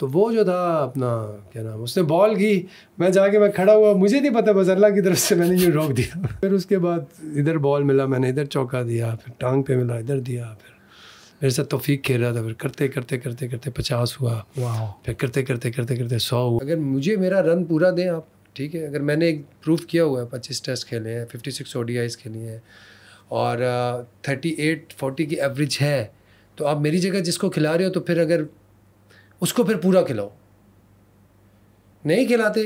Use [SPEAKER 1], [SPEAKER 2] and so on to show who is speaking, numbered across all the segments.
[SPEAKER 1] तो वो जो था अपना क्या नाम उसने बॉल की मैं जाके मैं खड़ा हुआ मुझे नहीं पता बस अल्लाह की तरफ से मैंने ये रोक दिया फिर उसके बाद इधर बॉल मिला मैंने इधर चौका दिया फिर टांग पे मिला इधर दिया फिर मेरे साथ तोफीक खेल रहा था फिर करते करते करते करते पचास हुआ वाह फिर करते करते करते करते सौ हुआ अगर मुझे मेरा रन पूरा दें आप ठीक है अगर मैंने एक प्रूफ किया हुआ है पच्चीस टेस्ट खेले हैं फिफ्टी सिक्स ओ खेली हैं और थर्टी एट फोर्टी की एवरेज है तो आप मेरी जगह जिसको खिला रहे हो तो फिर अगर उसको फिर पूरा खिलाओ नहीं खिलाते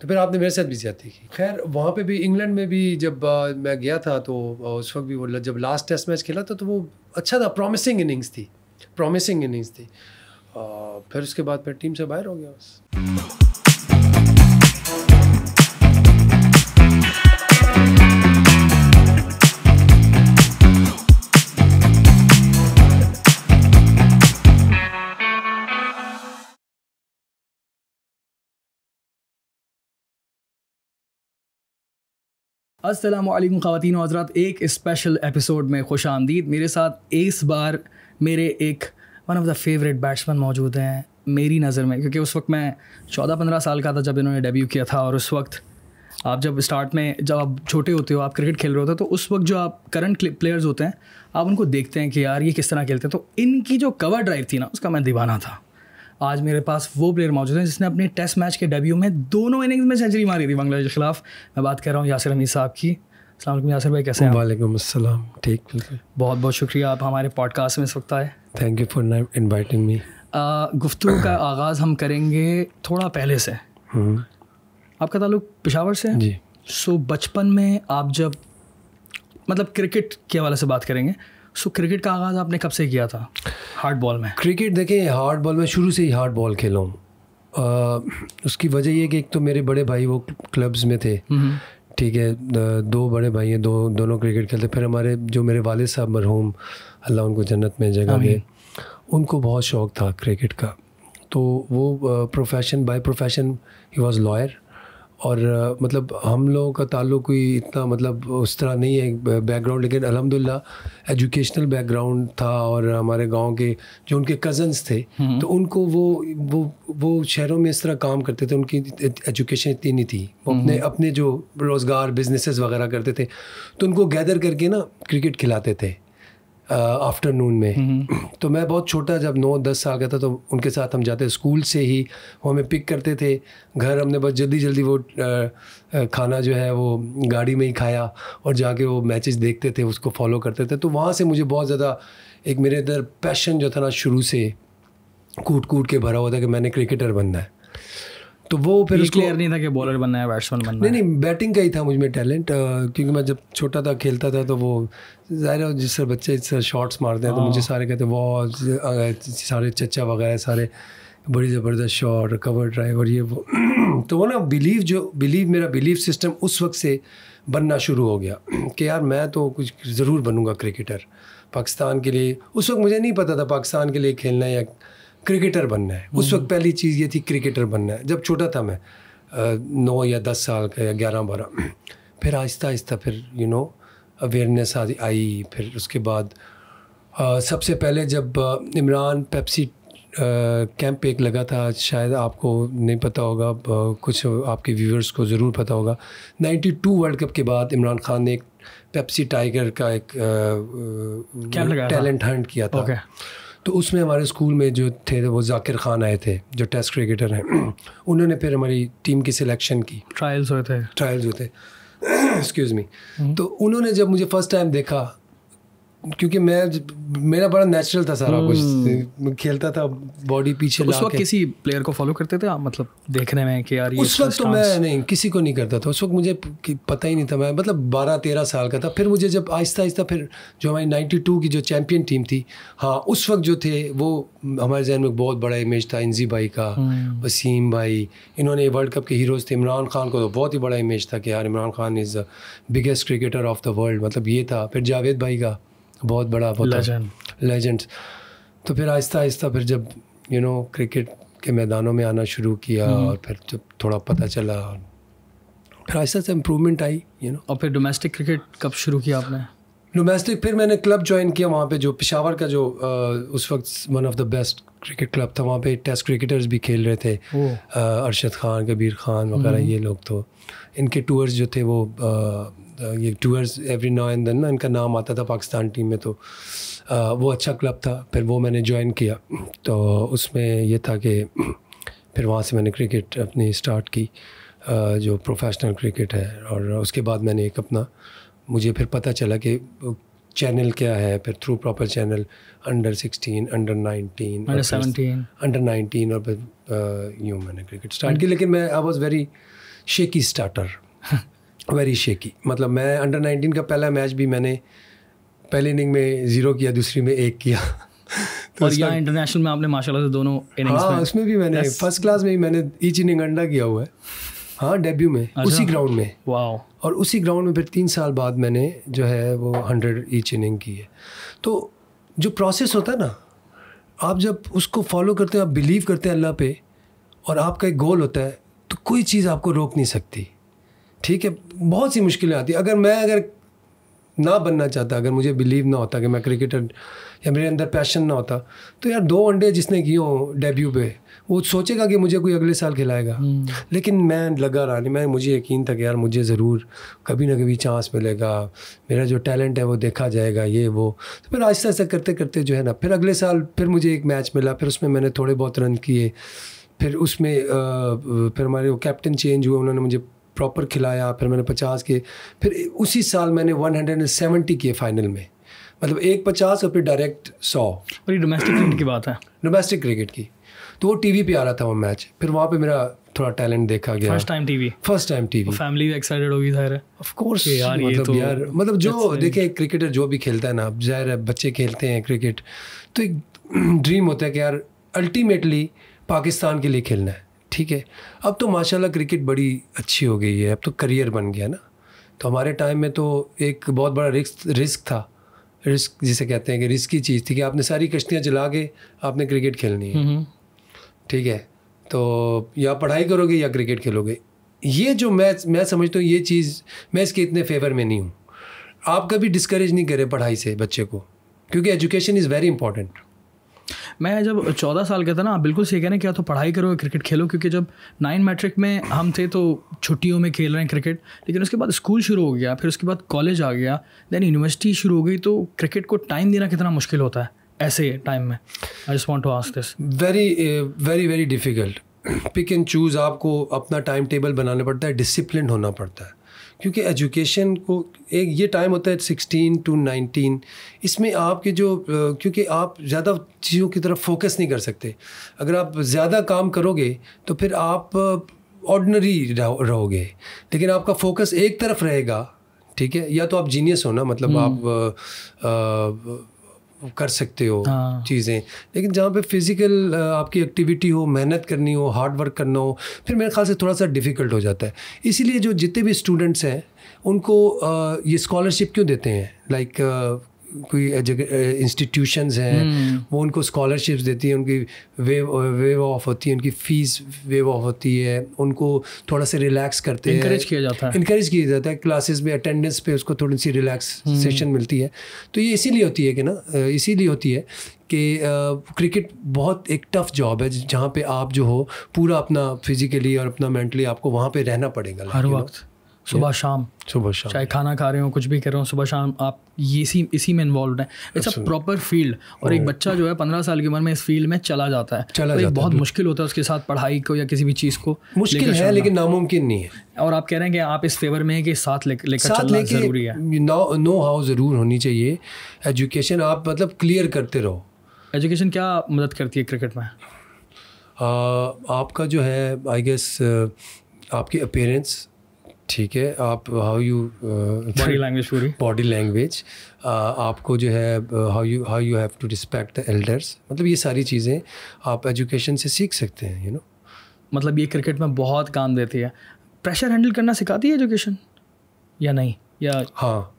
[SPEAKER 1] तो फिर आपने मेरे साथ भी ज्यादा की खैर वहाँ पे भी इंग्लैंड में भी जब आ, मैं गया था तो उस वक्त भी वो जब लास्ट टेस्ट मैच खेला था तो वो अच्छा था प्रॉमिसिंग इनिंग्स थी प्रॉमिसिंग इनिंग्स थी आ, फिर उसके बाद फिर टीम से बाहर हो गया बस
[SPEAKER 2] असलम ख़वान हजरात एक स्पेशल एपिसोड में खुश आमदीद मेरे साथ इस बार मेरे एक one of the favourite batsman मौजूद हैं मेरी नज़र में क्योंकि उस वक्त मैं चौदह पंद्रह साल का था जब इन्होंने डेब्यू किया था और उस वक्त आप जब स्टार्ट में जब आप छोटे होते हो आप क्रिकेट खेल रहे होते हो तो उस वक्त जो आप करंट प्लेयर्स होते हैं आप उनको देखते हैं कि यार ये किस तरह खेलते हैं तो इनकी जो कवर ड्राइव थी ना उसका मैं दीवाना था आज मेरे पास वो प्लेयर मौजूद है जिसने अपने टेस्ट मैच के डेब्यू में दोनों इनिंग्स में सेंचुरी मारी थी बांग्लादेश के खिलाफ मैं बात कर रहा हूँ यासर हमीद साहब की असल यासर भाई कैसे हैं वालेकुम अस्सलाम ठीक बिल्कुल बहुत बहुत शुक्रिया आप हमारे पॉडकास्ट में इस वक्त आए thank you for inviting me गुफ्तु का आगाज़ हम करेंगे थोड़ा पहले से हम्म। आपका ताल्लुक पिशावर से जी सो बचपन में आप जब मतलब क्रिकेट के हवाले से बात करेंगे सो क्रिकेट का आगाज़ आपने कब से किया था हार्ड बॉल में क्रिकेट देखें हार्ड बॉल में शुरू से ही हार्ड बॉल
[SPEAKER 1] खेला हूँ उसकी वजह यह कि एक तो मेरे बड़े भाई वो क्लब्स में थे हम्म। ठीक है दो बड़े भाई हैं दो दोनों क्रिकेट खेलते फिर हमारे जो मेरे वाले साहब मरहूम अल्लाह उनको जन्नत में जगह दे उनको बहुत शौक़ था क्रिकेट का तो वो प्रोफेशन बाय प्रोफेशन ही वाज लॉयर और मतलब हम लोगों का ताल्लुक कोई इतना मतलब उस तरह नहीं है बैकग्राउंड लेकिन अलहमदिल्ला एजुकेशनल बैकग्राउंड था और हमारे गांव के जो उनके कज़न्स थे हम्म। तो उनको वो वो वो शहरों में इस तरह काम करते थे उनकी एजुकेशन इतनी नहीं थी वो हम्म। अपने अपने जो रोज़गार बिजनेसेस वगैरह करते थे तो उनको गैदर करके ना क्रिकेट खिलाते थे आफ्टरनून में हम्म। तो मैं बहुत छोटा जब नौ दस साल का था तो उनके साथ हम जाते स्कूल से ही वो हमें पिक करते थे घर हमने बस जल्दी जल्दी वो खाना जो है वो गाड़ी में ही खाया और जाके वो मैचेस देखते थे उसको फॉलो करते थे तो वहाँ से मुझे बहुत ज़्यादा एक मेरे अंदर पैशन जो था ना शुरू से कूट कूट के भरा हुआ था कि मैंने क्रिकेटर बनना है तो वो फिर उसको क्लियर नहीं था कि बॉलर बनना है बैट्समैन बनना नहीं नहीं बैटिंग का ही था मुझ में टैलेंट क्योंकि मैं जब छोटा था खेलता था तो वो ज़ाहिर है जिस तरह बच्चे शॉट्स मारते हैं तो मुझे हाँ। सारे कहते वो सारे चचा वगैरह सारे बड़ी ज़बरदस्त शॉट कवर ड्राइव और ये वो तो वो ना बिलीव जो बिलीव मेरा बिलीव सिस्टम उस वक्त से बनना शुरू हो गया कि यार मैं तो कुछ ज़रूर बनूंगा क्रिकेटर पाकिस्तान के लिए उस वक्त मुझे नहीं पता था पाकिस्तान के लिए खेलना या क्रिकेटर बनना है उस हम्म। वक्त पहली चीज़ ये थी क्रिकेटर बनना है जब छोटा था मैं नौ या दस साल का या ग्यारह बारह फिर आहिस्ता आहिस्ता फिर यू नो अवेयरनेस आई फिर उसके बाद आ, सबसे पहले जब इमरान पेप्सी कैंप एक लगा था शायद आपको नहीं पता होगा कुछ आपके व्यूअर्स को ज़रूर पता होगा 92 वर्ल्ड कप के बाद इमरान खान ने एक पेप्सी टाइगर का एक टैलेंट हंट किया था okay. तो उसमें हमारे स्कूल में जो थे वो जाकिर खान आए थे जो टेस्ट क्रिकेटर हैं उन्होंने फिर हमारी टीम की सिलेक्शन की ट्रायल्स होते थे ट्रायल्स होते एक्सक्यूज़ मी तो उन्होंने जब मुझे फ़र्स्ट टाइम देखा क्योंकि मैं मेरा बड़ा नेचुरल था सारा कुछ हम्म। खेलता था बॉडी पीछे तो उस वक्त किसी
[SPEAKER 2] प्लेयर को फॉलो करते थे आप मतलब देखने में कि यार
[SPEAKER 1] उस वक्त तो मैं नहीं किसी को नहीं करता था उस वक्त मुझे पता ही नहीं था मैं मतलब बारह तेरह साल का था फिर मुझे जब आहिस्ता आहिस्ता फिर जो हमारी नाइन्टी टू की जो चैम्पियन टीम थी हाँ उस वक्त जो थे वो हमारे जहन में बहुत बड़ा इमेज था इंजी भाई का हम्म। वसीम भाई इन्होंने वर्ल्ड कप के हीरोज़ थे इमरान खान को तो बहुत ही बड़ा इमेज था कि यार Imran Khan is the biggest cricketer of the world मतलब ये था फिर जावेद भाई का बहुत बड़ा लेजेंड लेजेंड्स तो फिर आहिस्ता आहिस्ता फिर जब यू नो क्रिकेट के मैदानों में आना शुरू किया हम्म। और फिर जब थोड़ा पता चला फिर आहिस्ता से इम्प्रूवमेंट
[SPEAKER 2] आई यू नो और फिर डोमेस्टिक क्रिकेट कब शुरू किया आपने
[SPEAKER 1] डोमेस्टिक फिर मैंने क्लब ज्वाइन किया वहाँ पे जो पिशावर का जो आ, उस वक्त one of the best cricket club था वहाँ पे टेस्ट क्रिकेटर्स भी खेल रहे थे आ, अरशद खान कबीर खान वगैरह हम्म। ये लोग तो इनके टूर्स जो थे वो आ, ये tours every now and then इनका नाम आता था पाकिस्तान टीम में तो वो अच्छा क्लब था फिर वो मैंने ज्वाइन किया तो उसमें ये था कि फिर वहाँ से मैंने क्रिकेट अपनी स्टार्ट की जो प्रोफेशनल क्रिकेट है और उसके बाद मैंने एक अपना मुझे फिर पता चला कि चैनल क्या है फिर through proper channel under sixteen under nineteen under seventeen under nineteen और फिर यूँ मैंने क्रिकेट स्टार्ट की लेकिन मैं I was very shaky starter very shaky मतलब मैं अंडर नाइनटीन का पहला मैच भी मैंने पहले इनिंग में ज़ीरो किया दूसरी में एक किया
[SPEAKER 2] तो और यहाँ इंटरनेशनल में आपने माशाल्लाह से दोनों इनिंग्स हाँ उसमें भी मैंने
[SPEAKER 1] फर्स्ट क्लास में ही मैंने ईच इनिंग अंडा किया हुआ है हाँ डेब्यू में अच्छा? उसी ग्राउंड में और उसी ग्राउंड में फिर तीन साल बाद मैंने जो है वो हंड्रेड ईच इनिंग की है तो जो प्रोसेस होता है ना आप जब उसको फॉलो करते हैं आप बिलीव करते हैं अल्लाह पे और आपका एक गोल होता है तो कोई चीज़ आपको रोक नहीं सकती ठीक है बहुत सी मुश्किलें आती अगर मैं अगर ना बनना चाहता अगर मुझे बिलीव ना होता कि मैं क्रिकेटर या मेरे अंदर पैशन ना होता तो यार दो वनडे जिसने किए हों डेब्यू पे वो सोचेगा कि मुझे कोई अगले साल खिलाएगा हम्म। लेकिन मैं लगा रहा नहीं मैं मुझे यकीन था कि यार मुझे ज़रूर कभी ना कभी चांस मिलेगा मेरा जो टैलेंट है वो देखा जाएगा ये वो तो फिर आहिस्ता आहिस्ता करते करते जो है ना फिर अगले साल फिर मुझे एक मैच मिला फिर उसमें मैंने थोड़े बहुत रन किए फिर उसमें फिर हमारे वो कैप्टन चेंज हुए उन्होंने मुझे प्रॉपर खिलाया फिर मैंने पचास के फिर उसी साल मैंने वन हंड्रेड एंड सेवेंटी किए फाइनल में मतलब एक पचास और फिर डायरेक्ट सौ और ये डोमेस्टिक क्रिकेट की बात है डोमेस्टिक क्रिकेट की तो वो टीवी पे आ रहा था वो मैच फिर वहाँ पे मेरा थोड़ा टैलेंट देखा गया first time TV first time TV
[SPEAKER 2] family भी एक्साइटेड होगी जाहिर है ऑफ कोर्स यार मतलब ये तो यार मतलब जो देखिए
[SPEAKER 1] क्रिकेटर जो भी खेलता है ना जाहिर है बच्चे खेलते हैं क्रिकेट तो एक ड्रीम होता है कि यार अल्टीमेटली पाकिस्तान के लिए खेलना है ठीक है अब तो माशाल्लाह क्रिकेट बड़ी अच्छी हो गई है अब तो करियर बन गया ना तो हमारे टाइम में तो एक बहुत बड़ा रिस्क रिस्क था रिस्क जिसे कहते हैं कि रिस्क की चीज़ थी कि आपने सारी कश्तियाँ चला के आपने क्रिकेट खेलनी है हम्म, हम्म। ठीक है तो या पढ़ाई करोगे या क्रिकेट खेलोगे ये जो मैं मैं समझता हूँ ये चीज़ मैं इसके इतने फेवर में नहीं हूँ आप कभी डिस्करेज नहीं करें पढ़ाई से बच्चे को क्योंकि एजुकेशन इज़ वेरी इंपॉर्टेंट
[SPEAKER 2] मैं जब चौदह साल का था ना बिल्कुल सही कह रहे हैं तो पढ़ाई करो क्रिकेट खेलो क्योंकि जब नाइन मैट्रिक में हम थे तो छुट्टियों में खेल रहे हैं क्रिकेट लेकिन उसके बाद स्कूल शुरू हो गया फिर उसके बाद कॉलेज आ गया देन यूनिवर्सिटी शुरू हो गई तो क्रिकेट को टाइम देना कितना मुश्किल होता है ऐसे टाइम में I just want to ask this
[SPEAKER 1] very very very difficult pick and choose आपको अपना टाइम टेबल बनाना पड़ता है डिसिप्लिन होना पड़ता है क्योंकि एजुकेशन को एक ये टाइम होता है सिक्सटीन टू नाइनटीन इसमें आपके जो क्योंकि आप ज़्यादा चीज़ों की तरफ फोकस नहीं कर सकते अगर आप ज़्यादा काम करोगे तो फिर आप ऑर्डनरी रहोगे लेकिन आपका फोकस एक तरफ रहेगा ठीक है या तो आप जीनियस हो ना मतलब हम्म। आप कर सकते हो हाँ। चीज़ें लेकिन जहाँ पे फिज़िकल आपकी एक्टिविटी हो मेहनत करनी हो हार्ड वर्क करना हो फिर मेरे ख्याल से थोड़ा सा डिफ़िकल्ट हो जाता है इसीलिए जो जितने भी स्टूडेंट्स हैं उनको ये स्कॉलरशिप क्यों देते हैं लाइक कोई इंस्टीट्यूशंस हैं हम्म। वो उनको स्कॉलरशिप्स देती हैं उनकी वेव वेव ऑफ होती है उनकी फ़ीस वेव ऑफ होती है उनको थोड़ा सा रिलैक्स करते हैं इंकरेज किया जाता है इंकरेज किया जाता है क्लासेस में अटेंडेंस पे उसको थोड़ी सी रिलैक्सेशन हम्म। मिलती है तो ये इसीलिए होती है कि ना इसीलिए होती है कि क्रिकेट बहुत एक टफ जॉब है जहाँ पे आप जो हो पूरा अपना फिजिकली और अपना मेंटली आपको वहाँ पे रहना पड़ेगा हर वक्त
[SPEAKER 2] सुबह शाम सुबह शाम चाहे खाना खा रहे हो कुछ भी कर रहे हो सुबह शाम आप ये इसी इसी में इन्वॉल्व हैं इट्स अ प्रॉपर फील्ड और एक oh. बच्चा जो है पंद्रह साल की उम्र में इस फील्ड में चला जाता है चला तो जाता बहुत मुश्किल होता है उसके साथ पढ़ाई को या किसी भी चीज़ को मुश्किल है लेकिन नामुमकिन नहीं है और आप कह रहे हैं कि आप इस फेवर में है कि साथ लेकर चलना ज़रूरी है नो हाउ ज़रूर होनी चाहिए एजुकेशन आप
[SPEAKER 1] मतलब क्लियर करते रहो
[SPEAKER 2] एजुकेशन क्या मदद करती है क्रिकेट में
[SPEAKER 1] आपका जो है आई गेस आपकी अपेरेंस ठीक है आप हाउ यू बॉडी लैंग्वेज पूरी बॉडी लैंग्वेज uh, आपको जो है how you
[SPEAKER 2] how you have to respect the elders मतलब ये सारी चीज़ें आप एजुकेशन से सीख सकते हैं यू you नो know? मतलब ये क्रिकेट में बहुत काम देती है प्रेशर हैंडल करना सिखाती है एजुकेशन या नहीं या हाँ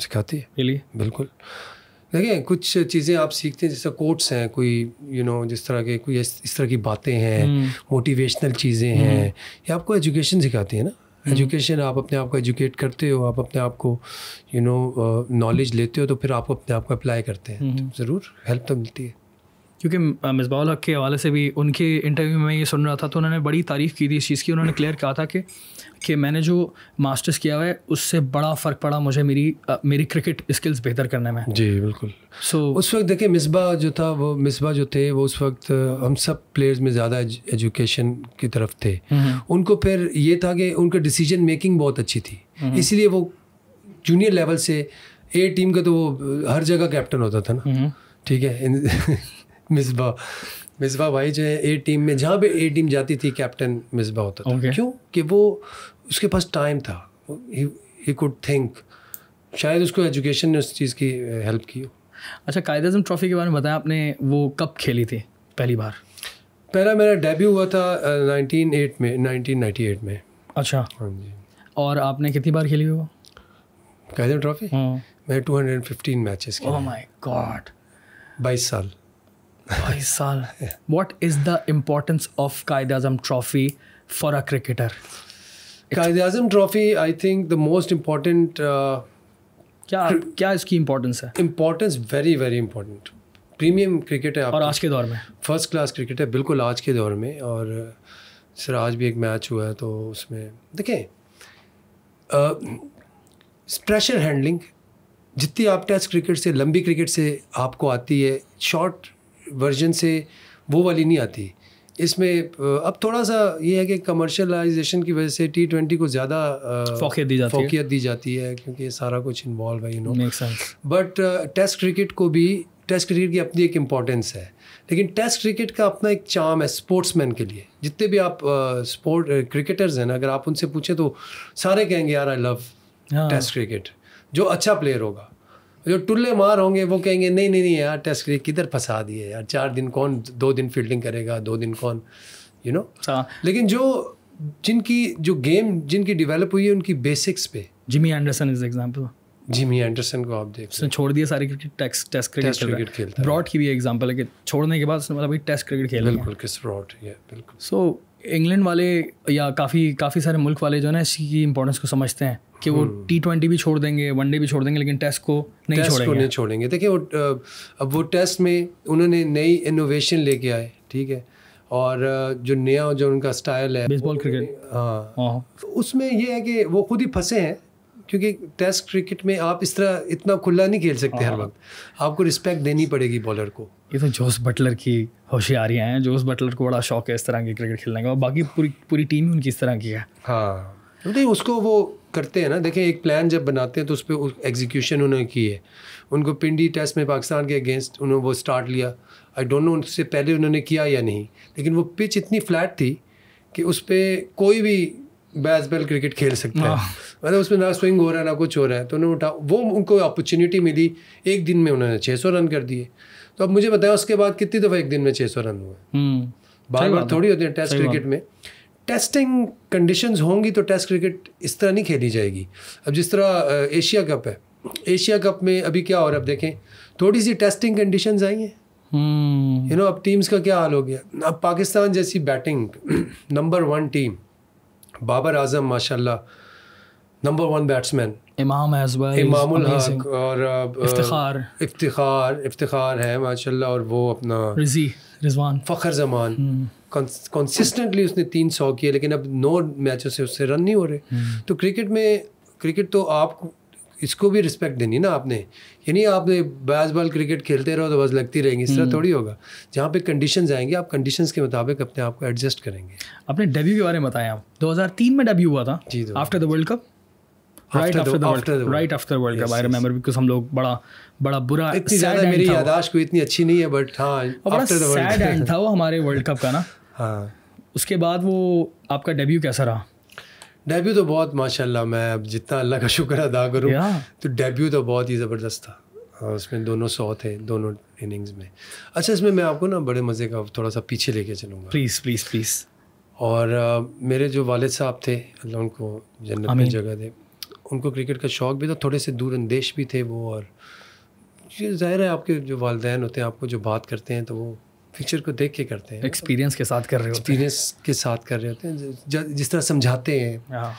[SPEAKER 2] सिखाती है really? बिल्कुल देखिए
[SPEAKER 1] कुछ चीज़ें आप सीखते हैं जैसे कोट्स हैं कोई यू you नो know, जिस तरह के कोई इस, इस तरह की बातें हैं मोटिवेशनल हम्म। चीज़ें हैं हम्म। ये आपको एजुकेशन सिखाती है ना एजुकेशन hmm. आप अपने आप को एजुकेट करते हो आप अपने आप को यू नो नॉलेज लेते हो तो फिर आप अपने आप को अप्लाई करते हैं तो ज़रूर हेल्प तो मिलती है
[SPEAKER 2] क्योंकि मिसबाउल हक के हवाले से भी उनके इंटरव्यू में ये सुन रहा था तो उन्होंने बड़ी तारीफ़ की थी इस चीज़ की उन्होंने क्लियर कहा था कि कि मैंने जो मास्टर्स किया हुआ है उससे बड़ा फ़र्क पड़ा मुझे मेरी आ, मेरी क्रिकेट स्किल्स बेहतर करने में जी बिल्कुल
[SPEAKER 1] सो so, उस वक्त देखिए मिसबा जो था वो मिसबा जो थे वो उस वक्त हम सब प्लेयर्स में ज़्यादा एजुकेशन की तरफ थे हम्म। उनको फिर ये था कि उनका डिसीजन मेकिंग बहुत अच्छी थी हम्म। इसलिए वो जूनियर लेवल से ए टीम का तो वो हर जगह कैप्टन होता था ना हम्म। ठीक है मिसबा मिसबा भाई जो है ए टीम में जहाँ पे ए टीम जाती थी कैप्टन मिसबा होता था okay. क्यों कि वो उसके पास टाइम था
[SPEAKER 2] ही कुड थिंक शायद उसको एजुकेशन ने उस चीज़ की हेल्प की हो अच्छा कायद अजम ट्रॉफी के बारे में बताया आपने वो कब खेली थी पहली बार पहला मेरा डेब्यू
[SPEAKER 1] हुआ था नाइनटीन एट में नाइनटीन नाइन्टी एट में
[SPEAKER 2] अच्छा हाँ जी और आपने कितनी बार खेली हुई वो
[SPEAKER 1] कायद ट्रॉफी मैंने two hundred and fifteen matches oh God
[SPEAKER 2] बाईस साल भाई साल what is the importance of Quaid Azam trophy for a cricketer Quaid Azam trophy I think
[SPEAKER 1] the most important क्या क्या इसकी इम्पोर्टेंस है importance very very important premium cricket है और आज के दौर में फर्स्ट क्लास क्रिकेट है बिल्कुल आज के दौर में और uh, सर आज भी एक मैच हुआ है तो उसमें देखें प्रेशर uh, हैंडलिंग जितनी आप टेस्ट क्रिकेट से लंबी क्रिकेट से आपको आती है शॉर्ट वर्जन से वो वाली नहीं आती इसमें अब थोड़ा सा ये है कि कमर्शलाइजेशन की वजह से टी ट्वेंटी को ज़्यादा फोकियत दी जाती फोकियत दी जाती है क्योंकि सारा कुछ इन्वॉल्व है you know but test cricket को भी टेस्ट क्रिकेट की अपनी एक इम्पॉर्टेंस है लेकिन टेस्ट क्रिकेट का अपना एक चाम है स्पोर्ट्समैन के लिए जितने भी आप स्पोर्ट क्रिकेटर्स हैं ना अगर आप उनसे पूछें तो सारे कहेंगे यार आई लव टेस्ट क्रिकेट जो अच्छा प्लेयर होगा जो टुल्ले मार होंगे वो कहेंगे नहीं नहीं नहीं यार टेस्ट क्रिकेट किधर फंसा दिए यार चार दिन कौन दो दिन फील्डिंग करेगा दो दिन कौन यू नो हाँ। लेकिन जो जिनकी जो गेम जिनकी डेवलप हुई है उनकी बेसिक्स
[SPEAKER 2] पे Jimmy Anderson is example Jimmy Anderson को आप देख उसने छोड़ दिया सारी क्रिकेट टेस्ट टेस्ट क्रिकेट खेलता है ब्रॉड की भी एग्जांपल है कि छोड़ने के बाद उसने मतलब टेस्ट क्रिकेट खेला बिल्कुल किस ब्रॉड ये बिल्कुल सो इंग्लैंड वाले या काफ़ी काफ़ी सारे मुल्क वाले जो है ना इसकी इंपॉर्टेंस को समझते हैं कि वो टी हम्म। ट्वेंटी भी छोड़ देंगे वनडे भी छोड़ देंगे लेकिन टेस्ट को नहीं टेस्ट छोड़ेंगे को नहीं
[SPEAKER 1] छोड़ेंगे देखिए वो अब वो टेस्ट में उन्होंने नई इनोवेशन लेके आए ठीक है और जो नया जो उनका स्टाइल है बेसबॉल क्रिकेट हाँ, हाँ। तो उसमें यह है कि वो खुद ही फंसे हैं क्योंकि टेस्ट क्रिकेट में आप इस तरह इतना खुला नहीं खेल सकते हर हाँ। वक्त आपको रिस्पेक्ट
[SPEAKER 2] देनी पड़ेगी बॉलर को ये तो जोस बटलर की होशियारियाँ हैं जोस बटलर को बड़ा शौक है इस तरह के क्रिकेट खेलने का और बाकी पूरी पूरी टीम ही उनकी इस तरह की है हाँ नहीं उसको वो करते हैं
[SPEAKER 1] ना देखें एक प्लान जब बनाते हैं तो उस पर एग्जीक्यूशन उन्होंने की है उनको पिंडी टेस्ट में पाकिस्तान के अगेंस्ट उन्होंने वो स्टार्ट लिया आई डोंट नो उससे पहले उन्होंने किया या नहीं लेकिन वो पिच इतनी फ्लैट थी कि उस पर कोई भी बैसबॉल क्रिकेट खेल सकता है हाँ। मतलब उसमें ना स्विंग हो रहा है ना कुछ हो रहा है तो उन्होंने उठा वो उनको अपॉर्चुनिटी मिली एक दिन में उन्होंने छः सौ रन कर दिए तो अब मुझे बताया उसके बाद कितनी दफ़ा एक दिन में छः सौ रन हुए
[SPEAKER 2] हम्म, बार बार थोड़ी होती है टेस्ट क्रिकेट
[SPEAKER 1] में टेस्टिंग कंडीशंस होंगी तो टेस्ट क्रिकेट इस तरह नहीं खेली जाएगी अब जिस तरह एशिया कप है एशिया कप में अभी क्या हो रहा है अब देखें थोड़ी सी टेस्टिंग कंडीशंस आई हैं यू हम्म। नो अब टीम्स का क्या हाल हो गया अब पाकिस्तान जैसी batting number one team Babar Azam माशाल्लाह नंबर वन बैट्समैन
[SPEAKER 2] इमाम इमाम
[SPEAKER 1] और इफ्तार इफ्तार इफ्तिखार है माशाल्लाह और वो अपना रजी
[SPEAKER 2] रिजवान फ़खर जमान
[SPEAKER 1] कंसिस्टेंटली हम्म। उसने तीन सौ किए लेकिन अब नौ मैचों से उससे रन नहीं हो रहे हम्म। तो क्रिकेट में क्रिकेट तो आप इसको भी रिस्पेक्ट देनी ना आपने यानी आप बैस बॉल क्रिकेट खेलते रहो तो बस लगती रहेंगी इस तरह हम्म। थोड़ी होगा जहाँ पे कंडीशंस आएंगे आप कंडीशंस के मुताबिक अपने आप को एडजस्ट
[SPEAKER 2] करेंगे अपने डेब्यू के बारे में बताएं आप 2003 में डेब्यू हुआ था after the world cup
[SPEAKER 1] right after the world right after
[SPEAKER 2] world cup I remember because हम लोग बड़ा बड़ा बुरा इतनी ज्यादा मेरी यादाश्त कोई इतनी अच्छी नहीं है बट हाँ वर्ल्ड सैड एंड था वो हमारे वर्ल्ड कप का ना हाँ उसके बाद वो आपका डेब्यू कैसा रहा
[SPEAKER 1] डेब्यू तो बहुत माशाल्लाह मैं अब जितना अल्लाह का शुक्र अदा करूँ तो डेब्यू तो बहुत ही ज़बरदस्त था हाँ, उसमें दोनों सौ थे दोनों इनिंग्स में अच्छा इसमें मैं आपको ना बड़े मज़े का थोड़ा सा पीछे लेके चलूँगा प्लीज़ प्लीज़ प्लीज़ और आ, मेरे जो वालिद साहब थे अल्लाह उनको जन्नत में जगह दे उनको क्रिकेट का शौक़ भी था थोड़े से दूर अंदेश भी थे वो और ज़ाहिर है आपके जो वालदेन होते हैं आपको जो बात करते हैं तो वो पिक्चर को देख के करते हैं
[SPEAKER 2] एक्सपीरियंस के साथ कर रहे होते एक्सपीरियंस
[SPEAKER 1] के साथ कर रहे होते हैं जिस तरह समझाते हैं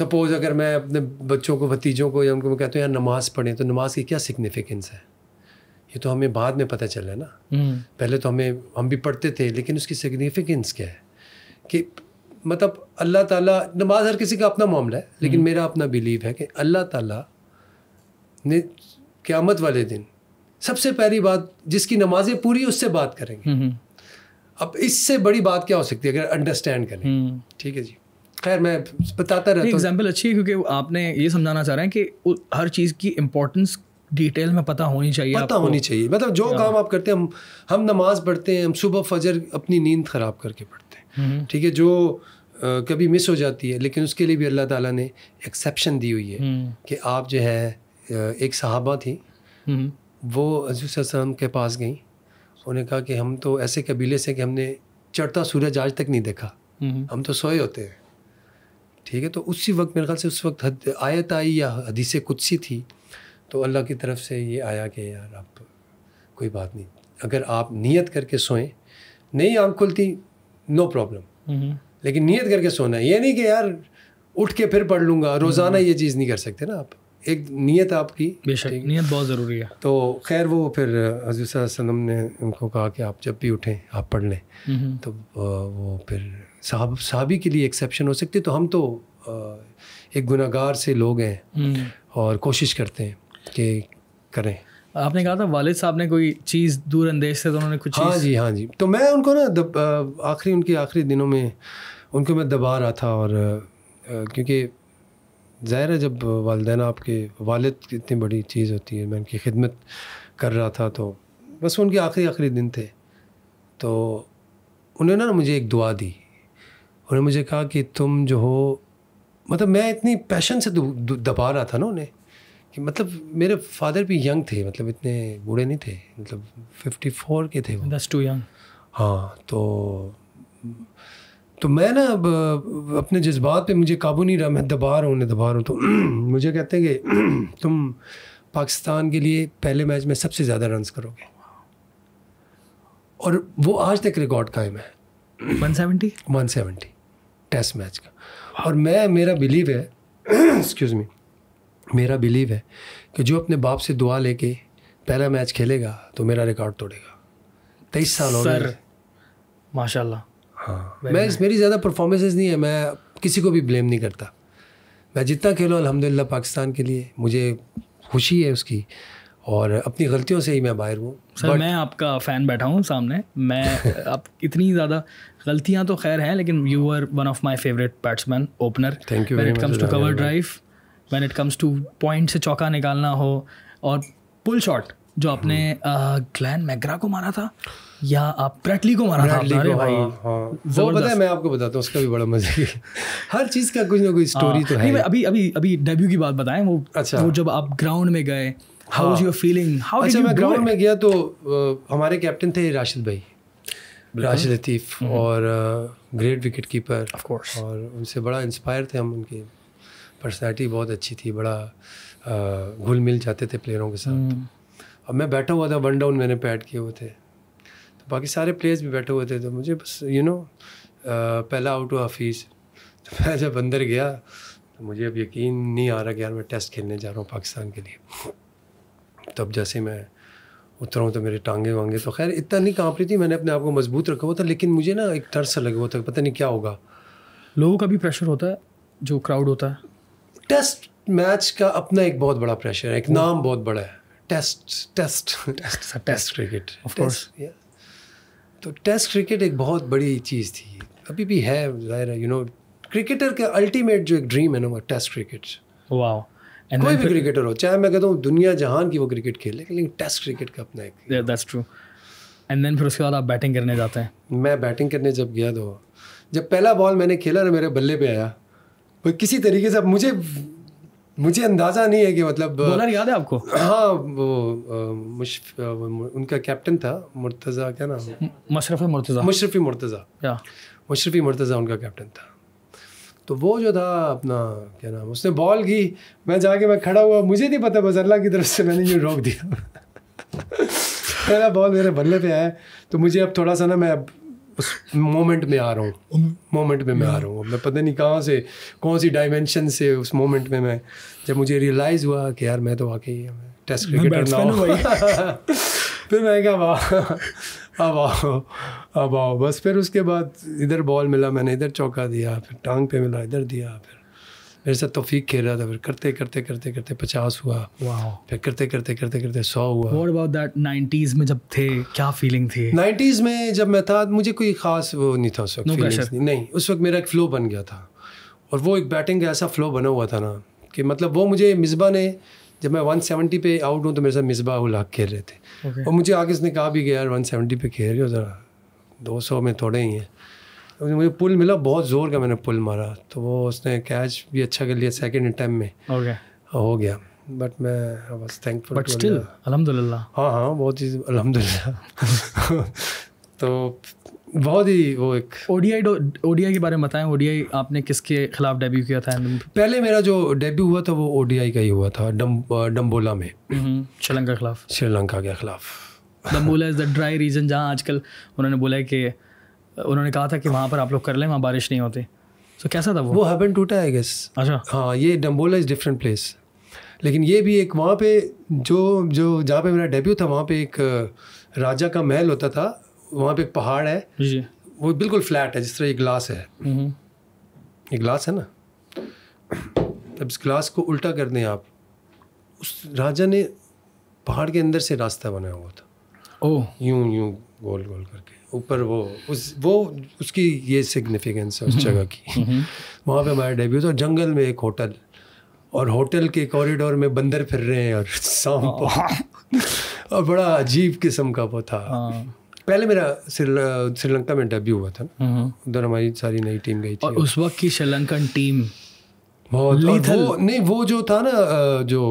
[SPEAKER 1] सपोज़ हाँ। अगर मैं अपने बच्चों को भतीजों को या उनको मैं कहता हूँ यार नमाज़ पढ़ें तो नमाज़ की क्या सिग्निफिकेंस है ये तो हमें बाद में पता चला ना हम्म। पहले तो हमें हम भी पढ़ते थे लेकिन उसकी सिग्निफिकेंस क्या है कि मतलब अल्लाह ताला नमाज हर किसी का अपना मामला है लेकिन हम्म। मेरा अपना बिलीव है कि अल्लाह ताला ने क़्यामत वाले दिन सबसे पहली बात जिसकी नमाजें पूरी उससे बात करेंगे हम्म, हम्म। अब इससे बड़ी
[SPEAKER 2] बात क्या हो सकती है अगर अंडरस्टैंड करें ठीक है जी खैर मैं बताता रहता हूँ एग्जाम्पल अच्छी है क्योंकि आपने ये समझाना चाह रहे हैं कि हर चीज़ की इम्पोर्टेंस डिटेल में पता होनी चाहिए पता होनी चाहिए मतलब जो काम
[SPEAKER 1] आप करते हैं हम हम नमाज पढ़ते हैं हम सुबह फजर अपनी नींद ख़राब करके पढ़ते हैं ठीक है जो कभी मिस हो जाती है लेकिन उसके लिए भी अल्लाह ताला ने एक्सेप्शन दी हुई है हम्म। कि आप जो है एक सहाबा थी
[SPEAKER 2] हम्म।
[SPEAKER 1] वो हजूसम के पास गई उन्हें कहा कि हम तो ऐसे कबीले से कि हमने चढ़ता सूरज आज तक नहीं देखा हम्म। हम तो सोए होते हैं ठीक है तो उसी वक्त मेरे ख्याल से उस वक्त हद, आयत आई या हदीस कुदसी थी तो अल्लाह की तरफ से ये आया कि यार आप कोई बात नहीं अगर आप नियत करके सोएं नहीं आँख खुलती नो प्रॉब्लम लेकिन नीयत करके सोना है ये नहीं कि यार उठ के फिर पढ़ लूँगा हम्म। रोज़ाना ये चीज़ नहीं कर सकते ना आप एक नीयत आपकी बेशक नीयत बहुत ज़रूरी है तो खैर वो फिर हजूर सनम ने उनको कहा कि आप जब भी उठें आप पढ़ लें हम्म। तो वो फिर साहब साहबी के लिए एक्सेप्शन हो सकती है तो हम तो एक गुनागार से लोग हैं हम्म। और कोशिश करते हैं कि करें
[SPEAKER 2] आपने कहा था वालिद साहब ने कोई चीज़ दूर अंदेश से तो उन्होंने कुछ हाँ जी हाँ जी तो मैं उनको ना आखिरी
[SPEAKER 1] उनके आखिरी दिनों में उनको मैं दबा रहा था और क्योंकि ज़ाहिर है जब वालदेन आपके वालद की इतनी बड़ी चीज़ होती है मैं उनकी खिदमत कर रहा था तो बस उनके आखिरी आखिरी दिन थे तो उन्होंने ना मुझे एक दुआ दी उन्होंने मुझे कहा कि तुम जो हो मतलब मैं इतनी पैशन से दबा रहा था ना उन्हें कि मतलब मेरे फादर भी यंग थे मतलब इतने बूढ़े नहीं थे मतलब फिफ्टी फोर के थे वो टू यंग हाँ तो तो मैं ना अब अपने जज्बात पे मुझे काबू नहीं रहा मैं दबा रहा हूँ उन्हें दबा रहा हूँ तो मुझे कहते हैं कि तुम पाकिस्तान के लिए पहले मैच में सबसे ज़्यादा रन करोगे और वो आज तक रिकॉर्ड कायम है one seventy one seventy test match का और मैं मेरा बिलीव है एक्सक्यूज़ मी मेरा बिलीव है कि जो अपने बाप से दुआ लेके पहला मैच खेलेगा तो मेरा रिकॉर्ड तोड़ेगा तेईस साल हो गए
[SPEAKER 2] माशाल्लाह हाँ। मैं
[SPEAKER 1] मेरी ज़्यादा परफॉर्मेंसेज नहीं है मैं किसी को भी ब्लेम नहीं करता मैं जितना खेलो अलहमदिल्ला पाकिस्तान के लिए मुझे खुशी है उसकी और अपनी गलतियों से ही
[SPEAKER 2] मैं बाहर हूँ सर But, मैं आपका फ़ैन बैठा हूँ सामने मैं आप इतनी ज़्यादा गलतियाँ तो खैर हैं लेकिन you are one of my favourite batsman opener thank you it comes to cover drive when it comes to point से चौका निकालना हो और पुल शॉट जो आपने ग्लैन hmm. मैग्रा uh, को मारा था या आप ब्रैटली को मारा ब्रैटली था को, भाई हाँ, हाँ। वो पता है मैं आपको बताता हूँ उसका भी बड़ा मजा है हर चीज़ का कुछ ना कुछ स्टोरी हाँ। तो है नहीं, अभी अभी अभी डेब्यू की बात बताएं वो अच्छा वो जब आप ग्राउंड में गए how is your feeling how अच्छा मैं ग्राउंड में गया तो हमारे कैप्टन थे राशिद भाई राशिद लतीफ़ हम्म।
[SPEAKER 1] और ग्रेट विकेट कीपर ऑफकोर्स और उनसे बड़ा इंस्पायर थे हम उनकी पर्सनैलिटी बहुत अच्छी थी बड़ा घुल मिल जाते थे प्लेयरों के साथ हम्म। अब मैं बैठा हुआ था वन डाउन मैंने पैड किए हुए थे तो बाकी सारे प्लेयर्स भी बैठे हुए थे तो मुझे बस यू you नो know, पहला आउट हुआ हफीज़ तो मैं जब अंदर गया तो मुझे अब यकीन नहीं आ रहा कि यार मैं टेस्ट खेलने जा रहा हूँ पाकिस्तान के लिए तब जैसे मैं उतरा हूँ तो मेरे टांगे वांगे तो खैर इतना नहीं काँप रही थी मैंने अपने आप को मजबूत रखा हुआ था लेकिन मुझे ना एक डर सा लगा हुआ था पता नहीं क्या होगा
[SPEAKER 2] लोगों का भी प्रेशर होता है जो क्राउड होता है
[SPEAKER 1] टेस्ट मैच का अपना एक बहुत बड़ा प्रेशर है एक नाम बहुत बड़ा है
[SPEAKER 2] test test
[SPEAKER 1] test test cricket of course तो टेस्ट क्रिकेट एक बहुत बड़ी चीज़ थी अभी भी है जाहिर है यू नो क्रिकेटर के अल्टीमेट जो एक ड्रीम है ना वो टेस्ट क्रिकेट वाओ And कोई भी क्रिकेटर हो चाहे मैं कहता हूँ दुनिया जहान की वो क्रिकेट खेले लेकिन टेस्ट क्रिकेट का अपना एक
[SPEAKER 2] दैट्स ट्रू एंड देन फिर उसके बाद आप बैटिंग करने जाते हैं मैं बैटिंग करने
[SPEAKER 1] जब गया तो जब पहला बॉल मैंने खेला ना मेरे बल्ले पे आया वो किसी तरीके से अब मुझे मुझे अंदाजा नहीं है कि मतलब बॉलर याद है आपको हाँ वो उनका कैप्टन था मुर्तज़ा क्या नाम मशरफ़ मुर्तज़ा मशरफी मुर्तज़ा क्या मुर्तज़ा उनका कैप्टन था तो वो जो था अपना क्या नाम उसने बॉल की मैं जाके मैं खड़ा हुआ मुझे नहीं पता बस अल्लाह की तरफ से मैंने ये रोक दिया पहला बॉल मेरे बल्ले पे आया तो मुझे अब थोड़ा सा ना मैं अब उस मोमेंट में आ रहा हूँ मोमेंट में मैं आ रहा हूँ मैं पता नहीं कहाँ से कौन सी डायमेंशन से उस मोमेंट में मैं जब मुझे रियलाइज़ हुआ कि यार मैं तो वाकई टेस्ट क्रिकेटर ना हूँ फिर मैं क्या वाह अब आओ अब आओ बस फिर उसके बाद इधर बॉल मिला मैंने इधर चौका दिया फिर टांग पे मिला इधर दिया फिर मेरे साथ तोफीक खेल रहा
[SPEAKER 2] था फिर करते करते करते करते पचास हुआ फिर करते करते करते करते सौ हुआ What about that 90s में जब थे क्या फीलिंग थी नाइन्टीज़
[SPEAKER 1] में जब मैं था मुझे कोई ख़ास वो नहीं था उस वक्त no नहीं।, नहीं उस वक्त मेरा एक फ़्लो बन गया था और वो एक बैटिंग का ऐसा फ़्लो बना हुआ था ना कि मतलब वो मुझे मिसबा ने जब मैं सेवेंटी पे आउट हूँ तो मेरे साथ मिसबा उलाक खेल रहे थे okay. और मुझे आगे इसने कहा भी कि यार सेवेंटी पे खेल रहे हो ज़रा सौ में थोड़े ही हैं मुझे पुल मिला बहुत ज़ोर का मैंने पुल मारा तो वो उसने कैच भी अच्छा कर लिया सेकेंड अटैम्प में हो गया हो गया बट मैं बस थैंकफुल बट स्टिल अल्हम्दुलिल्लाह हाँ हाँ
[SPEAKER 2] बहुत ही अल्हम्दुलिल्लाह तो बहुत ही वो एक ओडीआई ओडीआई के बारे में बताएं ओडीआई आपने किसके खिलाफ डेब्यू किया था पहले मेरा जो डेब्यू हुआ था वो ओडीआई का ही हुआ था डम डम्बोला में हम्म, श्रीलंका के खिलाफ श्रीलंका के खिलाफ Dambulla is the dry region जहाँ आजकल उन्होंने बोला है कि उन्होंने कहा था कि वहाँ पर आप लोग कर लें वहाँ बारिश नहीं होती तो कैसा था वो
[SPEAKER 1] वो टूटा है गेस
[SPEAKER 2] अच्छा हाँ ये डम्बोला
[SPEAKER 1] इज़ डिफरेंट प्लेस लेकिन ये भी एक वहाँ पे जो जो जहाँ पे मेरा डेब्यू था वहाँ पे एक राजा का महल होता था वहाँ पे एक पहाड़ है जी वो बिल्कुल फ्लैट है जिस तरह ये ग्लास है ये ग्लास है ना अब इस ग्लास को उल्टा कर दें आप उस राजा ने पहाड़ के अंदर से रास्ता बनाया हुआ था ओह यूं यूं गोल गोल करके ऊपर वो उस वो उसकी ये सिग्निफिकेंस है उस हम्म। जगह की हम्म। वहाँ पे हमारा डेब्यू था जंगल में एक होटल और होटल के कॉरिडोर में बंदर फिर रहे हैं और सांप हाँ। और बड़ा अजीब किस्म का वो था हाँ। पहले मेरा श्रीलंका में डेब्यू हुआ था हम्म। उधर हमारी सारी नई टीम गई थी और उस
[SPEAKER 2] वक्त की श्रीलंकन टीम बहुत वो
[SPEAKER 1] नहीं वो जो था ना जो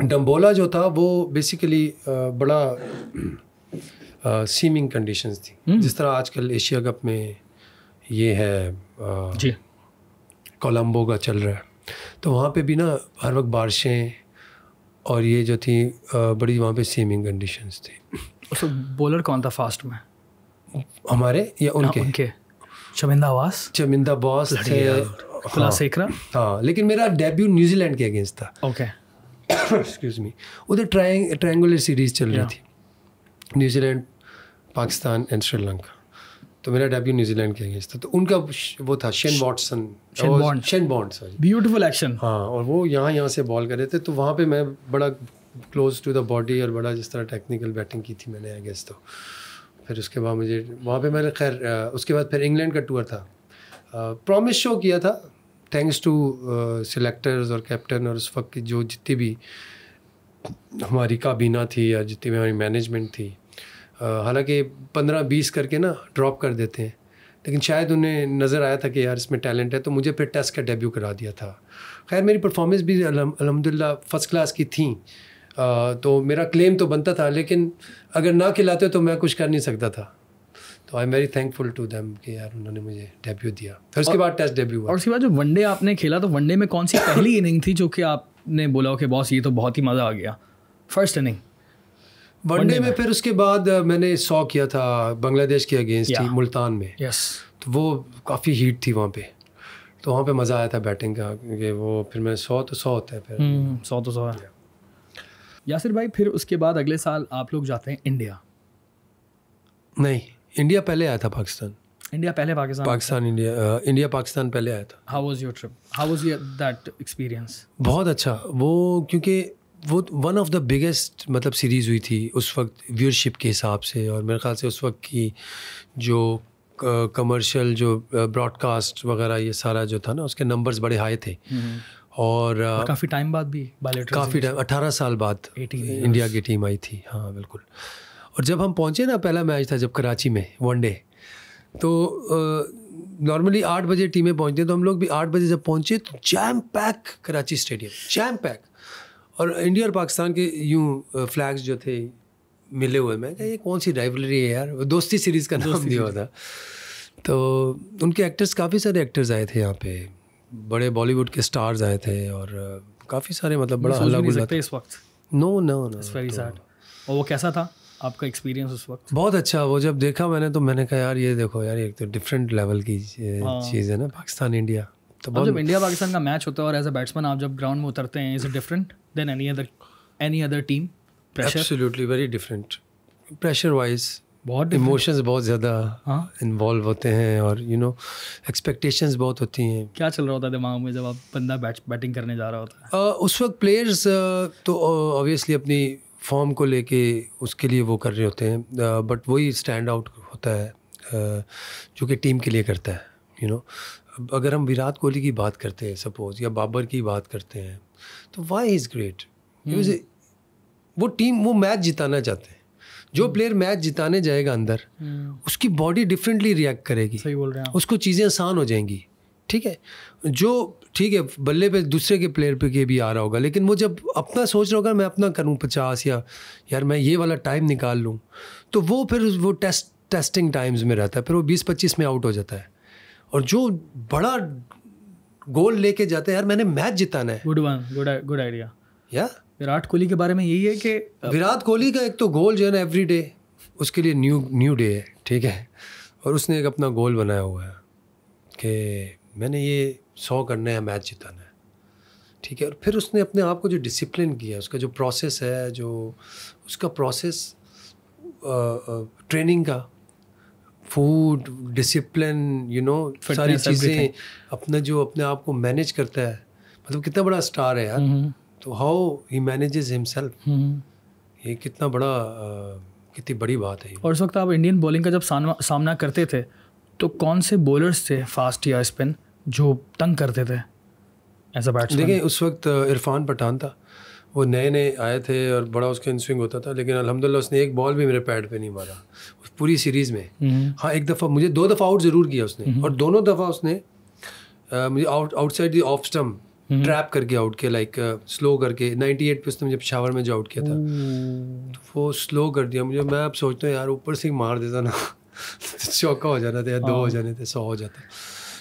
[SPEAKER 1] डम्बोला जो था वो बेसिकली बड़ा सीमिंग कंडीशंस थी हम्म। जिस तरह आजकल एशिया कप में ये है कोलम्बो का चल रहा है तो वहाँ पे भी ना हर वक्त बारिशें और ये जो थी बड़ी वहाँ पे सीमिंग
[SPEAKER 2] कंडीशंस थी तो बॉलर कौन था फास्ट में
[SPEAKER 1] हमारे या हाँ, उनके उनके चमिंदा वास चमिंदा बॉस थे हाँ, हाँ लेकिन मेरा डेब्यू न्यूजीलैंड के अगेंस्ट था ओके एक्सक्यूज मी उधर ट्राइंग ट्रायंगुलर सीरीज चल रही थी न्यूजीलैंड पाकिस्तान एंड श्रीलंका तो मेरा डेब्यू न्यूजीलैंड के अगेंस्ट था तो उनका वो था Shane Watson Shane Bond sorry beautiful action हाँ और वो यहाँ यहाँ से बॉल कर रहे थे तो वहाँ पे मैं बड़ा क्लोज टू द बॉडी और बड़ा जिस तरह टेक्निकल बैटिंग की थी मैंने आई तो फिर उसके बाद मुझे वहाँ पे मैंने खैर उसके बाद फिर इंग्लैंड का टूर था प्रॉमिस शो किया था थैंक्स टू सिलेक्टर्स और कैप्टन और उस वक्त की जो जितनी भी हमारी काबीना थी या जितनी भी हमारी मैनेजमेंट थी हालांकि पंद्रह बीस करके ना ड्रॉप कर देते हैं लेकिन शायद उन्हें नज़र आया था कि यार इसमें टैलेंट है तो मुझे फिर टेस्ट का डेब्यू करा दिया था खैर मेरी परफॉर्मेंस भी अलहमदिल्ला फ़र्स्ट क्लास की थी आ, तो मेरा क्लेम तो बनता था लेकिन अगर ना खिलाते तो मैं कुछ कर नहीं सकता था तो I am very thankful to them कि यार उन्होंने मुझे डेब्यू दिया फिर उसके बाद
[SPEAKER 2] टेस्ट डेब्यू हुआ और उसके बाद जो वनडे आपने खेला तो वनडे में कौन सी पहली इनिंग थी जो कि आपने बोला कि बॉस ये तो बहुत ही मज़ा आ गया फर्स्ट इनिंग
[SPEAKER 1] वनडे में फिर उसके बाद मैंने सौ किया था बांग्लादेश के अगेंस्ट ही मुल्तान में यस तो वो काफ़ी हीट थी वहाँ पे तो वहाँ पे मज़ा आया था बैटिंग का क्योंकि वो फिर मैं सौ तो सौ होता है फिर सौ हम्म, तो सौ है
[SPEAKER 2] यासिर भाई फिर उसके बाद अगले साल आप लोग जाते हैं इंडिया
[SPEAKER 1] नहीं इंडिया पहले आया था पाकिस्तान
[SPEAKER 2] इंडिया पहले पाकिस्तान पाकिस्तान
[SPEAKER 1] इंडिया इंडिया पाकिस्तान पहले आया था
[SPEAKER 2] how was your trip how was your that experience
[SPEAKER 1] बहुत अच्छा वो क्योंकि वो वन ऑफ द बिगेस्ट मतलब सीरीज़ हुई थी उस वक्त व्यूअरशिप के हिसाब से और मेरे ख्याल से उस वक्त की जो कमर्शियल जो ब्रॉडकास्ट वगैरह ये सारा जो था ना उसके नंबर्स बड़े हाई थे हम्म, हम्म। और काफ़ी
[SPEAKER 2] टाइम बाद भी काफ़ी टाइम अट्ठारह
[SPEAKER 1] साल बाद इंडिया की टीम आई थी हाँ बिल्कुल और जब हम पहुँचे ना पहला मैच था जब कराची में वनडे तो नॉर्मली आठ बजे टीमें पहुँचती तो हम लोग भी आठ बजे जब पहुँचे तो jam pack Karachi stadium jam pack और इंडिया और पाकिस्तान के यूँ फ्लैग्स जो थे मिले हुए मैं ये कौन सी राइवलरी है यार दोस्ती सीरीज़ का नाम दिया था तो उनके एक्टर्स काफ़ी सारे एक्टर्स आए थे यहाँ पे बड़े बॉलीवुड के स्टार्स आए थे और काफ़ी सारे मतलब बड़ा हल्ला गुल्ला
[SPEAKER 2] इस वक्त no no no very sad और वो कैसा था आपका एक्सपीरियंस उस वक्त
[SPEAKER 1] बहुत अच्छा वो जब देखा मैंने तो मैंने कहा यार ये देखो यार एक तो डिफरेंट लेवल की हाँ। चीज़ है ना पाकिस्तान इंडिया तो बहुत जब इंडिया
[SPEAKER 2] पाकिस्तान का मैच होता है और एज अ बैट्समैन आप जब ग्राउंड में उतरते हैं is different than any other any other team pressure
[SPEAKER 1] absolutely very different pressure wise बहुत इमोशंस बहुत ज़्यादा इन्वॉल्व हाँ। होते हैं और यू नो एक्सपेक्टेशंस बहुत होती हैं
[SPEAKER 2] क्या चल रहा होता है दिमाग में जब आप बंदा बैट बैटिंग करने जा रहा होता
[SPEAKER 1] है uh, उस वक्त प्लेयर्स uh, तो ऑब्वियसली uh, अपनी फॉर्म को लेके उसके लिए वो कर रहे होते हैं बट वही स्टैंड आउट होता है जो कि टीम के लिए करता है यू you नो know? अगर हम विराट कोहली की बात करते हैं सपोज या बाबर की बात करते हैं तो वाई इज़ ग्रेट वो टीम वो मैच जिताना चाहते हैं जो प्लेयर हम्म। मैच जिताने जाएगा अंदर हम्म। उसकी बॉडी डिफरेंटली रिएक्ट करेगी सही बोल रहे हैं उसको चीज़ें आसान हो जाएंगी ठीक है जो ठीक है बल्ले पे दूसरे के प्लेयर पे के भी आ रहा होगा लेकिन वो जब अपना सोच रहा होगा मैं अपना करूँ पचास या यार मैं ये वाला टाइम निकाल लूँ तो वो फिर वो टेस्ट टेस्टिंग टाइम्स में रहता है फिर वो बीस पच्चीस में आउट हो जाता है और जो बड़ा गोल लेके जाते हैं यार मैंने मैच जिताना है
[SPEAKER 2] good one good good idea
[SPEAKER 1] या विराट कोहली के बारे में यही है कि विराट कोहली का एक तो गोल जो है ना एवरी डे उसके लिए न्यू न्यू डे है ठीक है और उसने एक अपना गोल बनाया हुआ है कि मैंने ये सौ करना है मैच जिताना है ठीक है और फिर उसने अपने आप को जो डिसिप्लिन किया उसका जो प्रोसेस है जो उसका प्रोसेस ट्रेनिंग का फूड डिसिप्लिन यू नो सारी चीज़ें अपना जो अपने आप को मैनेज करता है मतलब कितना बड़ा स्टार है यार हम्म। तो हाउ ही मैनेजेज हिमसेल्फ ये कितना बड़ा कितनी बड़ी बात है
[SPEAKER 2] और उस वक्त आप इंडियन बॉलिंग का जब सामना करते थे तो कौन से बॉलर्स थे फास्ट या स्पिन जो तंग करते थे ऐसा अ बैट्समैन देखिए उस
[SPEAKER 1] वक्त इरफान पठान था वो नए नए आए थे और बड़ा उसका इन स्विंग होता था लेकिन अलहमदिल्ला उसने एक बॉल भी मेरे पैड पे नहीं मारा पूरी सीरीज़ में हम्म। हाँ एक दफ़ा मुझे दो दफ़ा आउट ज़रूर किया उसने हम्म। और दोनों दफ़ा उसने आ, मुझे out outside the off stump trap करके आउट किया लाइक स्लो करके 98 पे उसने मुझे पिशावर में जो आउट किया था तो वो स्लो कर दिया मुझे मैं अब सोचता हूँ यार ऊपर से ही मार देता ना चौका हो जाना था या दो हो हाँ। जाने थे सौ हो जाता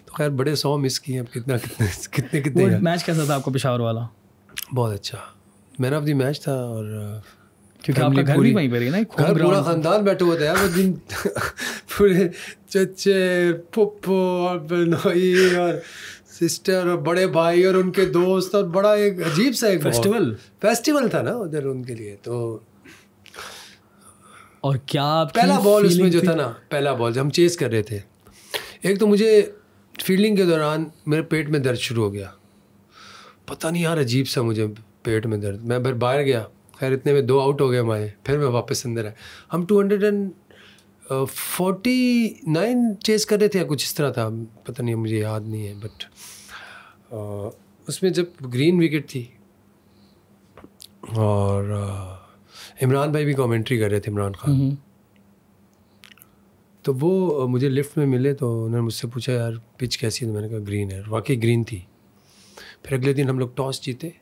[SPEAKER 1] तो खैर बड़े सौ मिस किए अब कितना कितने कितने कितने मैच कैसा था आपको पिशावर वाला बहुत अच्छा मैन ऑफ द मैच था और क्योंकि आपका घर भी वहीं पर है ना घर पूरा खानदान बैठे हुए थे यार वो दिन पूरे चचे पप्पो और बहनोई और सिस्टर और बड़े भाई और उनके दोस्त और बड़ा एक अजीब सा एक फेस्टिवल फेस्टिवल था ना उधर उनके लिए तो और क्या पहला बॉल उसमें जो था ना पहला बॉल जो हम चेस कर रहे थे एक तो मुझे फील्डिंग के दौरान मेरे पेट में दर्द शुरू हो गया पता नहीं यार अजीब सा मुझे पेट में दर्द मैं फिर बाहर गया खैर इतने में दो आउट हो गए हमारे फिर मैं वापस अंदर आए हम two hundred and forty nine chase कर रहे थे या कुछ इस तरह था पता नहीं मुझे याद नहीं है बट उसमें जब ग्रीन विकेट थी और इमरान भाई भी कमेंट्री कर रहे थे इमरान खान हम्म। तो वो मुझे लिफ्ट में मिले तो उन्होंने मुझसे पूछा यार पिच कैसी है तो मैंने कहा ग्रीन है वाकई ग्रीन थी फिर अगले दिन हम लोग टॉस जीते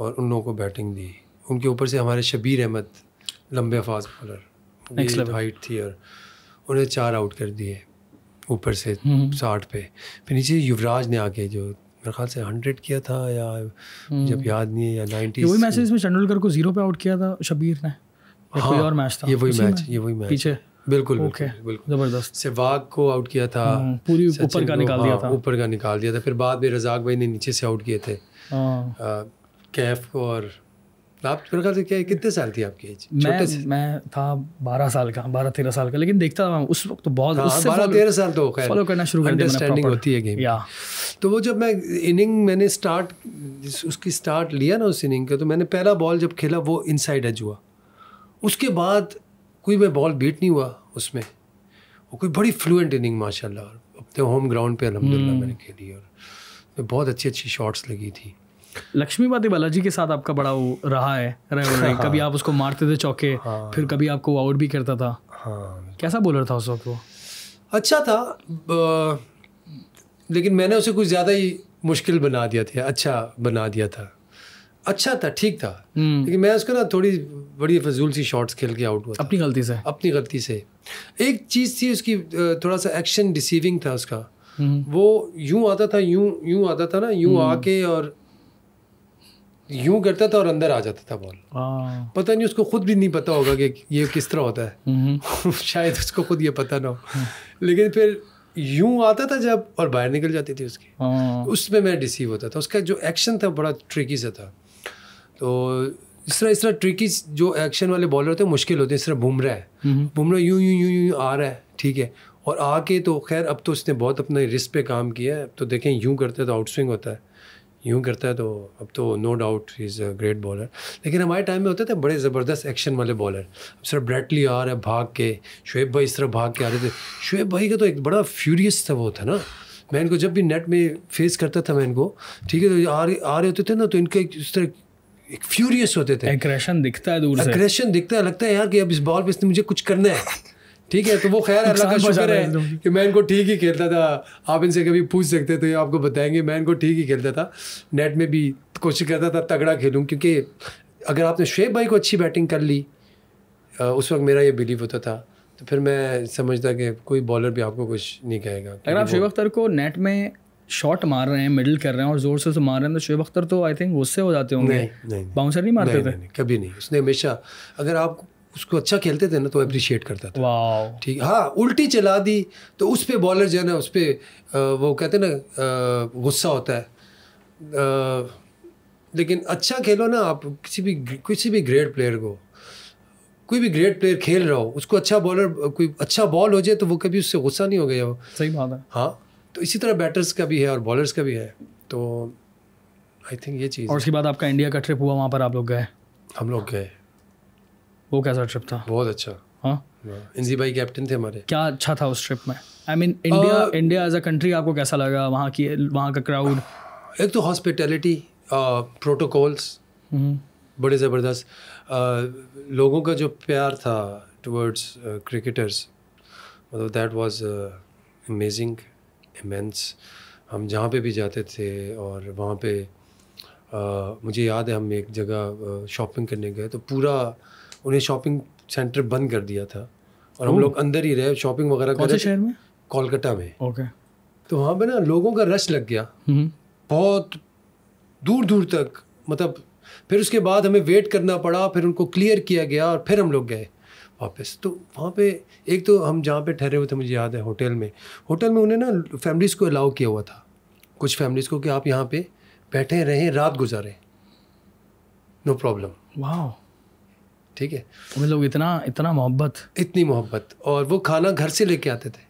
[SPEAKER 1] और उन लोगों को बैटिंग दी उनके ऊपर से हमारे शबीर अहमद लंबे फाज बॉलर हाइट थी और उन्हें चार आउट कर दिए ऊपर से हम्म। साठ पे फिर नीचे युवराज ने आके जो मेरे ख्याल से हंड्रेड किया था या जब हम्म। याद नहीं है या नाइन्टी मैच
[SPEAKER 2] इसमें तेंदुलकर को जीरो पे आउट किया था शबीर ने
[SPEAKER 1] हाँ, और मैच था ये वही मैच ये वही मैच पीछे बिल्कुल ओके बिल्कुल जबरदस्त सेवाग को आउट किया था हम्म, पूरी ऊपर का निकाल दिया हाँ, था ऊपर का निकाल दिया था फिर बाद में रजाक भाई ने नीचे से आउट किए थे
[SPEAKER 2] हाँ।
[SPEAKER 1] कैफ को और आप प्रकार से क्या कितने साल थी आपकी एज मैं
[SPEAKER 2] मैं था बारह साल का बारह तेरह साल का लेकिन देखता था उस वक्त तो बहुत हाँ, बारह तेरह साल तो फॉलो करना शुरू कर अंडरस्टैंडिंग होती है गेम या तो वो जब मैं इनिंग मैंने स्टार्ट
[SPEAKER 1] उसकी स्टार्ट लिया ना उस इनिंग का तो मैंने पहला बॉल जब खेला वो इनसाइड एज हुआ उसके बाद कोई मैं बॉल बीट नहीं हुआ उसमें वो कोई बड़ी फ्लुएंट इनिंग माशाल्लाह अपने होम ग्राउंड पे अलहमदिल्ला हम्म। मैंने खेली और बहुत अच्छी अच्छी शॉट्स लगी थी
[SPEAKER 2] लक्ष्मीपति बालाजी के साथ आपका बड़ा वो रहा है रहे हाँ, कभी आप उसको मारते थे चौके हाँ, फिर कभी आपको आउट भी करता था हाँ, कैसा बॉलर था उस वक्त वो
[SPEAKER 1] अच्छा था लेकिन मैंने उसे कुछ ज़्यादा ही मुश्किल बना दिया था अच्छा बना दिया था अच्छा था ठीक था हम्म। लेकिन मैं उसको ना थोड़ी बड़ी फजूल सी शॉट्स खेल के आउट हुआ अपनी गलती से अपनी गलती से एक चीज़ थी उसकी थोड़ा सा एक्शन डिसीविंग था उसका हम्म। वो यूं आता था यूं यूं आता था ना यूं हम्म। आके और यूं करता था और अंदर आ जाता था बॉल हाँ। पता नहीं उसको खुद भी नहीं पता होगा कि ये किस तरह होता है शायद उसको खुद ये पता ना हो लेकिन फिर यूं आता था जब और बाहर निकल जाती थी उसकी हाँ। उसमें मैं डिसीव होता था उसका जो एक्शन था बड़ा ट्रिकी सा था तो इस तरह इस तरह ट्रिकी जो एक्शन वाले बॉलर होते हैं मुश्किल होते हैं इस तरह बुमरा रहा है बुमरा यूं यूं यूं यूं आ रहा है ठीक है और आके तो खैर अब तो उसने बहुत अपने रिस्क पे काम किया है तो देखें यूं करते तो आउटस्विंग होता है यूँ करता है तो अब तो no doubt is a great bowler लेकिन हमारे टाइम में होते थे बड़े ज़बरदस्त एक्शन वाले बॉलर अब सर ब्रैटली आ रहे हैं भाग के शुएब भाई इस तरह भाग के आ रहे थे शुएब भाई का तो एक बड़ा फ्यूरियस था वो था ना मैं इनको जब भी नेट में फेस करता था मैं इनको ठीक है तो आ रहे आ रहे होते थे ना तो इनके एक इस तरह एक फ्यूरियस होते थे एग्रेशन दिखता है दूर एग्रेशन दिखता है लगता है यार कि अब इस बॉल पे इसने मुझे कुछ करना है ठीक है तो वो खैर अल्लाह का शुक्र है कि मैं इनको ठीक ही खेलता था आप इनसे कभी पूछ सकते तो ये आपको बताएंगे मैं इनको ठीक ही खेलता था नेट में भी कोशिश करता था तगड़ा खेलूँ क्योंकि अगर आपने शेब भाई को अच्छी बैटिंग कर ली उस वक्त मेरा ये बिलीव होता था तो फिर मैं समझता कि कोई बॉलर भी आपको कुछ नहीं कहेगा अगर आप शेब
[SPEAKER 2] अख्तर को नेट में शॉट मार रहे हैं मिडिल कर रहे हैं और जोर से मार रहे हैं तो शुएब अख्तर तो आई थिंक गुस्से हो जाते होंगे बाउंसर नहीं मारते थे कभी नहीं उसने हमेशा अगर आप उसको अच्छा
[SPEAKER 1] खेलते थे ना तो अप्रिशिएट करता था ठीक हाँ उल्टी चला दी तो उस पर बॉलर जो है ना उस पर वो कहते ना गुस्सा होता है आ, लेकिन अच्छा खेलो ना आप किसी भी किसी भी ग्रेट प्लेयर को कोई भी ग्रेट प्लेयर खेल रहा हो उसको अच्छा बॉलर कोई अच्छा बॉल हो जाए तो वो कभी उससे गुस्सा नहीं हो गया हो सही बात है हाँ तो इसी तरह बैटर्स का भी है और बॉलर्स का भी है तो आई थिंक ये चीज़ और उसके
[SPEAKER 2] बाद आपका इंडिया का ट्रिप हुआ वहाँ पर आप लोग गए हम लोग गए वो कैसा ट्रिप था बहुत अच्छा हाँ, हाँ। इंजी भाई कैप्टन थे हमारे क्या अच्छा था उस ट्रिप में I mean India India as a country आपको कैसा लगा वहाँ की वहाँ का क्राउड एक तो हॉस्पिटैलिटी
[SPEAKER 1] हम्म। प्रोटोकॉल्स बड़े ज़बरदस्त लोगों का जो प्यार था टुवर्ड्स क्रिकेटर्स मतलब दैट वाज अमेजिंग इमेंस हम जहाँ पे भी जाते थे और वहाँ पे मुझे याद है हम एक जगह शॉपिंग करने गए तो पूरा उन्हें शॉपिंग सेंटर बंद कर दिया था और हम लोग अंदर ही रहे शॉपिंग वगैरह कर रहे शहर में कोलकाता में ओके तो वहाँ पे ना लोगों का रश लग गया हम्म। बहुत दूर दूर तक मतलब फिर उसके बाद हमें वेट करना पड़ा फिर उनको क्लियर किया गया और फिर हम लोग गए वापस तो वहाँ पे एक तो हम जहाँ पे ठहरे हुए थे मुझे याद है होटल में होटल में उन्हें ना फैमिलीज़ को अलाउ किया हुआ था कुछ फैमिलीज़ को कि आप यहाँ पे बैठे रहें रात गुजारें नो प्रॉब्लम वाह ठीक है लोग इतना इतना मोहब्बत इतनी मोहब्बत और वो खाना घर से लेके आते थे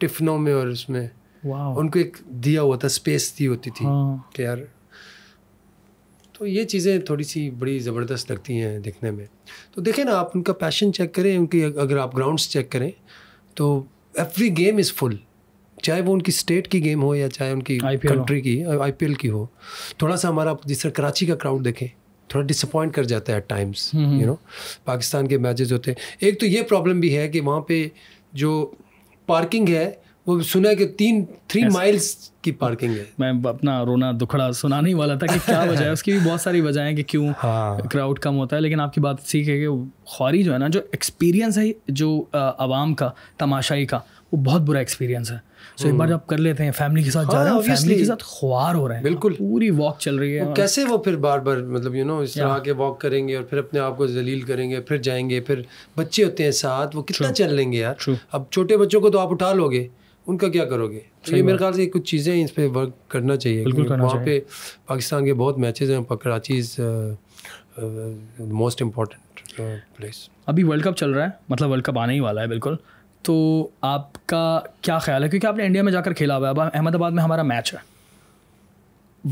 [SPEAKER 1] टिफिनों में और उसमें उनको एक दिया हुआ था स्पेस दी होती थी हाँ। कि यार तो ये चीज़ें थोड़ी सी बड़ी ज़बरदस्त लगती हैं दिखने में तो देखें ना आप उनका पैशन चेक करें उनकी अगर आप ग्राउंड्स चेक करें तो एवरी गेम इज़ फुल चाहे वो उनकी स्टेट की गेम हो या चाहे उनकी कंट्री की आईपीएल की हो थोड़ा सा हमारा जिस तरह कराची का क्राउड देखें थोड़ा डिसअपॉइंट कर जाता है at times you know Pakistan के मैचेस होते हैं एक तो ये प्रॉब्लम भी है कि वहाँ पे जो पार्किंग है वो सुना है कि
[SPEAKER 2] तीन थ्री माइल्स की पार्किंग है मैं अपना रोना दुखड़ा सुनाने ही वाला था कि क्या वजह है उसकी भी बहुत सारी वजह है कि क्यों हाँ। क्राउड कम होता है लेकिन आपकी बात ठीक है कि ख्वारी जो है ना जो एक्सपीरियंस है जो आवाम का तमाशाई का वो बहुत बुरा एक्सपीरियंस है सो एक बार हम्म। जब कर लेते हैं फैमिली के साथ हाँ, जा रहे हैं फैमिली के साथ ख्वार हो रहे हैं बिल्कुल पूरी वॉक चल रही है वो कैसे वो
[SPEAKER 1] फिर बार बार मतलब यू नो इस तरह के वॉक करेंगे और फिर अपने आप को जलील करेंगे फिर जाएंगे फिर बच्चे होते हैं साथ वो कितना चल लेंगे यार अब छोटे बच्चों को तो आप उठा लोगे उनका क्या करोगे तो ये मेरे ख्याल से कुछ चीज़ें इस पर वर्क करना चाहिए बिल्कुल वहाँ पे पाकिस्तान के बहुत मैचेज हैं
[SPEAKER 2] Karachi is most important place अभी वर्ल्ड कप चल रहा है मतलब वर्ल्ड कप आने ही वाला है बिल्कुल तो आपका क्या ख्याल है क्योंकि आपने इंडिया में जाकर खेला हुआ है अब अहमदाबाद में हमारा मैच है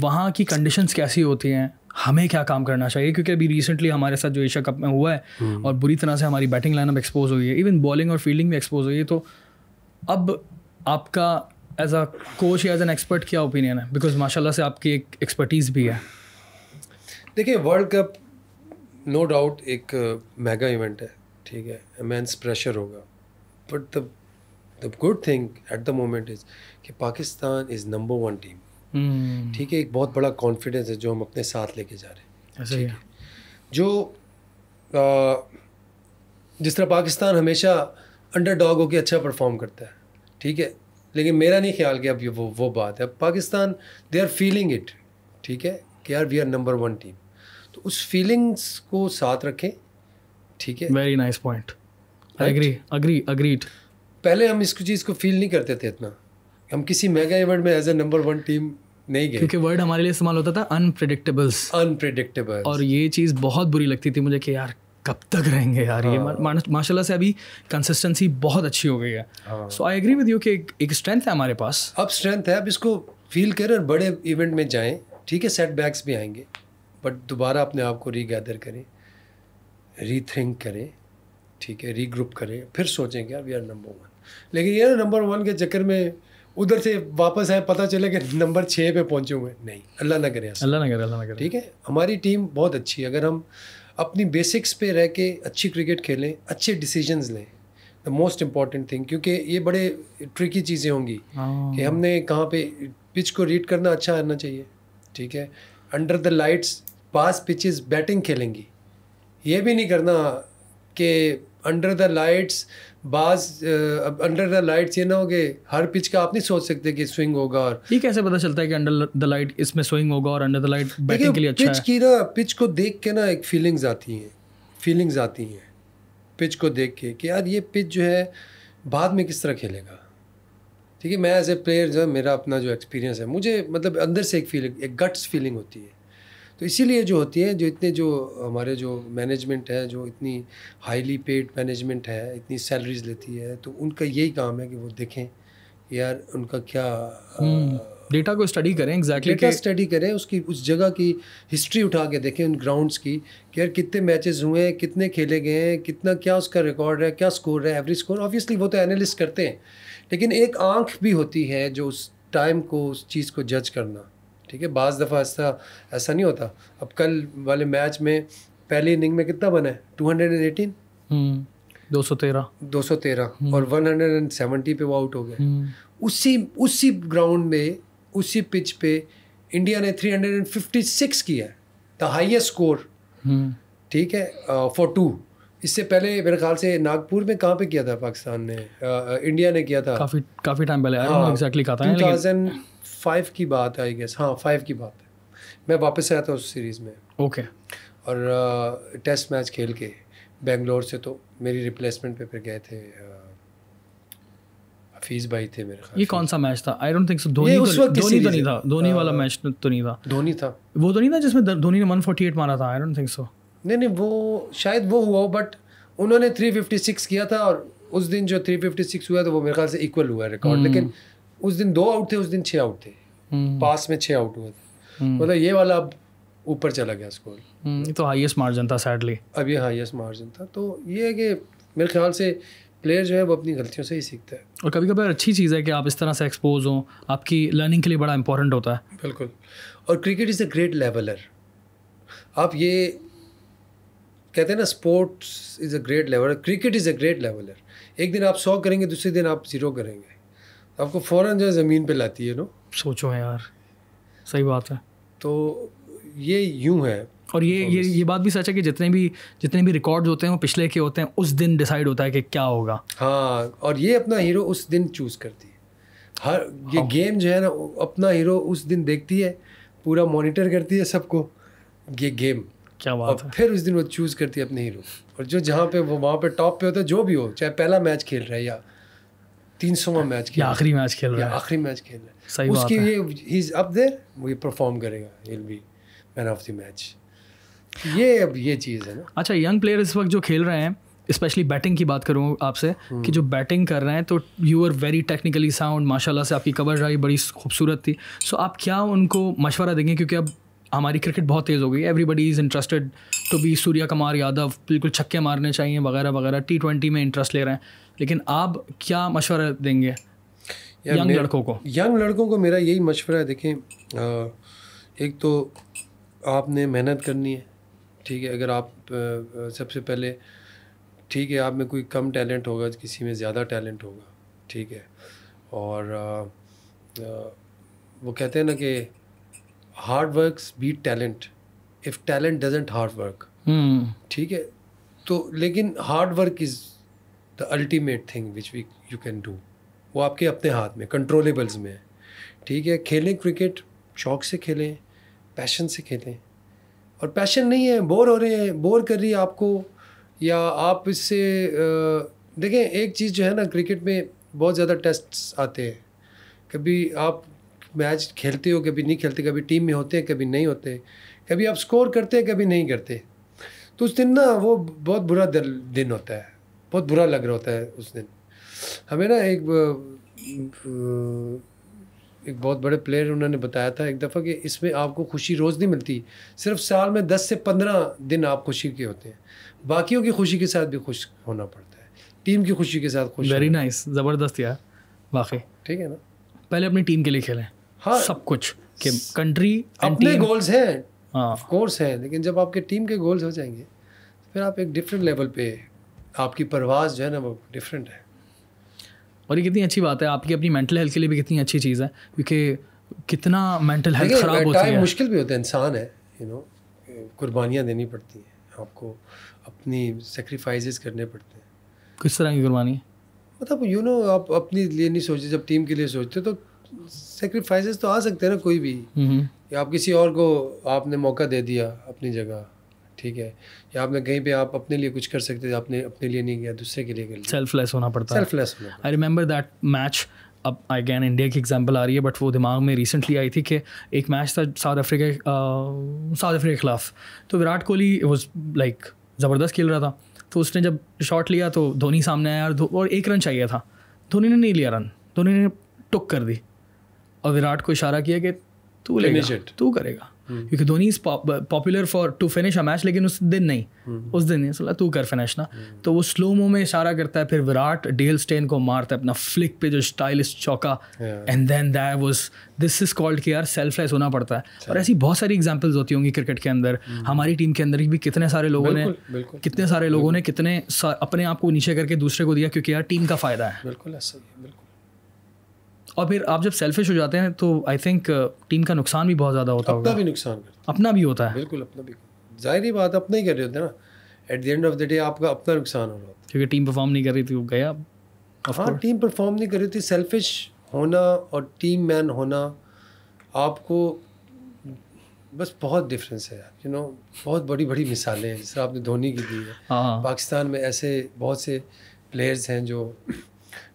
[SPEAKER 2] वहाँ की कंडीशंस कैसी होती हैं हमें क्या काम करना चाहिए क्योंकि अभी रिसेंटली हमारे साथ जो एशिया कप में हुआ है हम्म। और बुरी तरह से हमारी बैटिंग लाइनअप एक्सपोज हुई है इवन बॉलिंग और फील्डिंग भी एक्सपोज हुई है तो अब आपका एज अ कोच या एज एन एक्सपर्ट क्या ओपिनियन है बिकॉज माशाल्लाह से आपकी एक एक्सपर्टीज़ भी है
[SPEAKER 1] देखिए वर्ल्ड कप नो डाउट एक मेगा uh, इवेंट है ठीक है इमेंस प्रेशर होगा but the the good thing at the moment is कि Pakistan is number one team ठीक है एक बहुत बड़ा कॉन्फिडेंस है जो हम अपने साथ लेके जा रहे हैं है जो आ, जिस तरह पाकिस्तान हमेशा अंडर डॉग होकर अच्छा परफॉर्म करता है ठीक है लेकिन मेरा नहीं ख्याल कि अब ये वो वो बात है Pakistan they are feeling it ठीक है कि यार we are number one team तो उस फीलिंग्स को साथ रखें ठीक है very nice point
[SPEAKER 2] agree
[SPEAKER 1] agree पहले हम इस चीज़ को फील नहीं करते थे इतना हम किसी मेगा इवेंट में as a number one team नहीं गए क्योंकि
[SPEAKER 2] वर्ड हमारे लिए इस्तेमाल होता था अनप्रिडिक्टेबल्स अनप्रिडिक्टेबल और ये चीज़ बहुत बुरी लगती थी मुझे कि यार कब तक रहेंगे यार हाँ. ये माशाल्लाह से अभी कंसिस्टेंसी बहुत अच्छी हो गई है so I agree with you कि एक स्ट्रेंथ है हमारे पास अब स्ट्रेंथ है अब इसको फील करें और बड़े इवेंट में जाएं ठीक है सेटबैक्स भी आएंगे
[SPEAKER 1] बट दोबारा अपने आप को रीगैदर करें रीथिंक करें ठीक है रीग्रुप करें फिर सोचें कि वी आर नंबर वन लेकिन ये ना नंबर वन के चक्कर में उधर से वापस आए पता चले कि नंबर छः पे पहुंचे हुए नहीं अल्लाह ना करे अल्लाह ना करे अल्लाह ना करे ठीक है हमारी टीम बहुत अच्छी है अगर हम अपनी बेसिक्स पे रह के अच्छी क्रिकेट खेलें अच्छे डिसीजंस लें द मोस्ट इम्पॉर्टेंट थिंग क्योंकि ये बड़े ट्रिकी चीज़ें होंगी हाँ। कि हमने कहाँ पे पिच को रीड करना अच्छा आना चाहिए ठीक है अंडर द लाइट्स पास पिचेस बैटिंग खेलेंगी ये भी नहीं करना कि अंडर द लाइट्स बाज अंडर द लाइट्स ये ना हो गए हर पिच का आप नहीं सोच
[SPEAKER 2] सकते कि स्विंग होगा और ये कैसे पता चलता है कि अंडर द लाइट इसमें स्विंग होगा और अंडर द लाइट बैटिंग के लिए अच्छा पिच है? की
[SPEAKER 1] ना पिच को देख के ना एक फीलिंग्स आती हैं फीलिंग्स आती हैं पिच को देख के कि यार ये पिच जो है बाद में किस तरह खेलेगा ठीक है मैं एज ए प्लेयर जो है मेरा अपना जो एक्सपीरियंस है मुझे मतलब अंदर से एक फीलिंग एक गट्स फीलिंग होती है तो इसीलिए जो होती है जो इतने जो हमारे जो मैनेजमेंट है जो इतनी हाईली पेड मैनेजमेंट है इतनी सैलरीज लेती है तो उनका यही काम है कि वो देखें यार उनका क्या
[SPEAKER 2] डेटा हम्म, को स्टडी करें एग्जैक्टली डेटा
[SPEAKER 1] स्टडी करें उसकी उस जगह की हिस्ट्री उठा के देखें उन ग्राउंड्स की कि यार कितने मैचेस हुए हैं कितने खेले गए हैं कितना क्या उसका रिकॉर्ड है क्या स्कोर है एवरेज स्कोर ऑब्वियसली वो तो एनालिस्ट करते हैं लेकिन एक आंख भी होती है जो उस टाइम को उस चीज़ को जज करना ठीक है बाज दफ़ा ऐसा ऐसा नहीं होता अब कल वाले मैच में पहली इनिंग में कितना बना है टू हंड्रेड एंड एटीन दो सौ तेरह दो सौ तेरह हम्म। और वन हंड्रेड एंड सेवेंटी पे वो आउट हो गए हम्म। उसी उसी ग्राउंड में उसी पिच पे इंडिया ने three hundred and fifty six किया है द हाइएस्ट स्कोर ठीक है फॉर uh, टू इससे पहले मेरे ख्याल से नागपुर में कहाँ पे किया था पाकिस्तान ने uh, इंडिया ने किया था काफी काफी टाइम पहले आया एग्जैक्टली कहा exactly फाइव की बात है आई गेस हाँ फाइव की बात है मैं वापस आया था उस सीरीज़ में ओके okay. और uh, टेस्ट मैच खेल के बेंगलोर से तो मेरी रिप्लेसमेंट पे फिर गए थे uh, हफीज भाई थे मेरे ये कौन
[SPEAKER 2] सा मैच था I don't think so Dhoni तो उस वक्त धोनी तो नहीं था धोनी uh, वाला मैच तो नहीं था धोनी था वो तो नहीं था जिसमें धोनी ने 148 मारा था आई डोंट थिंक सो नहीं नहीं वो शायद वो हुआ बट उन्होंने
[SPEAKER 1] 356 किया था और उस दिन जो 356 हुआ तो वो मेरे ख्याल से इक्वल हुआ रिकॉर्ड hmm. लेकिन उस दिन दो आउट थे उस दिन छः आउट थे हम्म। पास में छः आउट हुआ था हम्म। मतलब ये वाला अब ऊपर
[SPEAKER 2] चला गया स्कोर हम्म, तो हाईएस्ट मार्जिन था सैडली अब ये हाईएस्ट मार्जिन था तो ये है कि
[SPEAKER 1] मेरे ख्याल से प्लेयर जो है वो अपनी गलतियों से ही सीखता है
[SPEAKER 2] और कभी कभी अच्छी चीज़ है कि आप इस तरह से एक्सपोज हों आपकी लर्निंग के लिए बड़ा इंपॉर्टेंट होता है
[SPEAKER 1] बिल्कुल और cricket is a great leveller आप ये कहते हैं ना sports is a great leveller cricket is a great leveller एक दिन आप सौ करेंगे दूसरे दिन आप ज़ीरो करेंगे आपको फ़ौरन जो है ज़मीन
[SPEAKER 2] पे लाती है नो सोचो है यार सही बात है तो ये यूं है और ये ये ये बात भी सच है कि जितने भी जितने भी रिकॉर्ड होते हैं वो पिछले के होते हैं उस दिन डिसाइड होता है कि क्या होगा
[SPEAKER 1] हाँ और ये अपना हीरो उस दिन चूज़ करती है हर ये हाँ। गेम जो है ना अपना हीरो उस दिन देखती है पूरा मॉनिटर करती है सबको ये गेम क्या बात और है? फिर उस दिन वो चूज़ करती है अपने हीरो और जो जहाँ पे वो वहाँ पे टॉप पे होता है जो भी हो चाहे पहला मैच खेल रहा है या तीन सौवा मैच खेल आखिरी मैच खेल रहा है आखिरी मैच
[SPEAKER 2] खेल रहा है सही उसकी बात ये
[SPEAKER 1] ही इज अप देयर वो ये परफॉर्म करेगा will be man of the
[SPEAKER 2] match ये अब ये चीज़ है ना अच्छा यंग प्लेयर इस वक्त जो खेल रहे हैं स्पेशली बैटिंग की बात करूँ आपसे हम्म। कि जो बैटिंग कर रहे हैं तो you are very technically sound माशाल्लाह से आपकी कवर रही बड़ी खूबसूरत थी सो आप क्या उनको मशवरा देंगे क्योंकि अब हमारी क्रिकेट बहुत तेज़ हो गई everybody is interested to be Surya Kumar Yadav बिल्कुल छक्के मारने चाहिए वगैरह वगैरह टी में इंटरेस्ट ले रहे हैं लेकिन आप क्या मशवरा देंगे
[SPEAKER 1] यंग लड़कों को यंग लड़कों को मेरा यही मशवरा है देखें एक तो आपने मेहनत करनी है ठीक है अगर आप सबसे पहले ठीक है आप में कोई कम टैलेंट होगा किसी में ज़्यादा टैलेंट होगा ठीक है और आ, आ, वो कहते हैं ना कि hard work beat talent if talent doesn't hard work ठीक है तो लेकिन hard work is the ultimate thing which we you can do वो आपके अपने हाथ में कंट्रोलेबल्स में है ठीक है खेलें क्रिकेट शौक से खेलें पैशन से खेलें और पैशन नहीं है बोर हो रहे हैं बोर कर रही है आपको या आप इससे देखें एक चीज़ जो है ना क्रिकेट में बहुत ज़्यादा टेस्ट्स आते हैं कभी आप मैच खेलते हो कभी नहीं खेलते कभी टीम में होते हैं कभी नहीं होते कभी आप स्कोर करते हैं कभी नहीं करते तो उस दिन ना वो बहुत बुरा दिन होता है बहुत बुरा लग रहा होता है उस दिन हमें ना एक एक बहुत बड़े प्लेयर उन्होंने बताया था एक दफ़ा कि इसमें आपको खुशी रोज़ नहीं मिलती सिर्फ साल में दस से पंद्रह दिन आप खुशी के होते हैं बाकियों की खुशी के साथ भी खुश होना पड़ता है
[SPEAKER 2] टीम की खुशी के साथ खुश वेरी नाइस ज़बरदस्त यार वाकई ठीक है ना पहले अपनी टीम के लिए खेलें हाँ सब कुछ कि कंट्री अपने गोल्स हैं ऑफ हाँ। कोर्स हैं
[SPEAKER 1] लेकिन जब आपके टीम के गोल्स हो जाएंगे फिर आप एक डिफरेंट लेवल पे आपकी परवाज़ जो है ना वो डिफरेंट है
[SPEAKER 2] और ये कितनी अच्छी बात है आपकी अपनी मेंटल हेल्थ के लिए भी कितनी अच्छी चीज़ है क्योंकि कितना मेंटल हेल्थ ख़राब होता है मुश्किल
[SPEAKER 1] भी होता है इंसान है यू नो कुर्बानियाँ देनी पड़ती हैं आपको अपनी सेक्रीफाइज करने पड़ते हैं
[SPEAKER 2] किस तरह की कुर्बानी
[SPEAKER 1] मतलब यू नो आप अपने लिए नहीं सोचते जब टीम के लिए सोचते तो सेक्रीफाइज तो आ सकते हैं ना कोई भी हम्म। आप किसी और को आपने मौका दे दिया अपनी जगह ठीक है या आपने कहीं पे आप अपने लिए कुछ कर सकते थे आपने अपने लिए नहीं किया
[SPEAKER 2] दूसरे के लिए कर लिया सेल्फलेस होना पड़ता है selfless I remember that match अब कैन इंडिया की एग्जांपल आ रही है बट वो दिमाग में रिसेंटली आई थी कि एक मैच था साउथ अफ्रीका साउथ अफ्रीका के खिलाफ तो विराट कोहली वॉज लाइक ज़बरदस्त खेल रहा था तो उसने जब शॉट लिया तो धोनी सामने आया और और एक रन चाहिए था धोनी ने नहीं लिया रन धोनी ने टुक कर दी और विराट को इशारा किया कि तू लेगा तू करेगा क्योंकि Dhoni is popular for to finish a match लेकिन उस दिन नहीं उस दिन नहीं सोला तू कर फिनिश ना तो वो स्लो मो में इशारा करता है फिर विराट डेल स्टेन को मारता है अपना फ्लिक पे जो स्टाइलिश चौका and then that was this is called कि यार सेल्फलेस होना पड़ता है और ऐसी बहुत सारी एग्जाम्पल्स होती होंगी क्रिकेट के अंदर हमारी टीम के अंदर भी कितने सारे लोगों ने कितने सारे लोगों ने कितने अपने आप को नीचे करके दूसरे को दिया क्योंकि यार टीम का फायदा है बिल्कुल ऐसा बिल्कुल और फिर आप जब सेल्फिश हो जाते हैं तो आई थिंक टीम का नुकसान भी बहुत ज़्यादा होता है अपना भी नुकसान अपना भी होता है बिल्कुल अपना
[SPEAKER 1] भी जाहिर बात अपना ही कर रहे होते हैं ना at the end of the day आपका अपना नुकसान हो रहा क्योंकि टीम
[SPEAKER 2] परफॉर्म नहीं कर रही थी वो गया
[SPEAKER 1] हाँ टीम परफॉर्म नहीं कर रही थी सेल्फिश होना और टीम मैन होना आपको बस बहुत डिफरेंस है यार यू नो बहुत बड़ी बड़ी मिसालें हैं जिस आपने धोनी की दी है हाँ। पाकिस्तान में ऐसे बहुत से प्लेयर्स हैं जो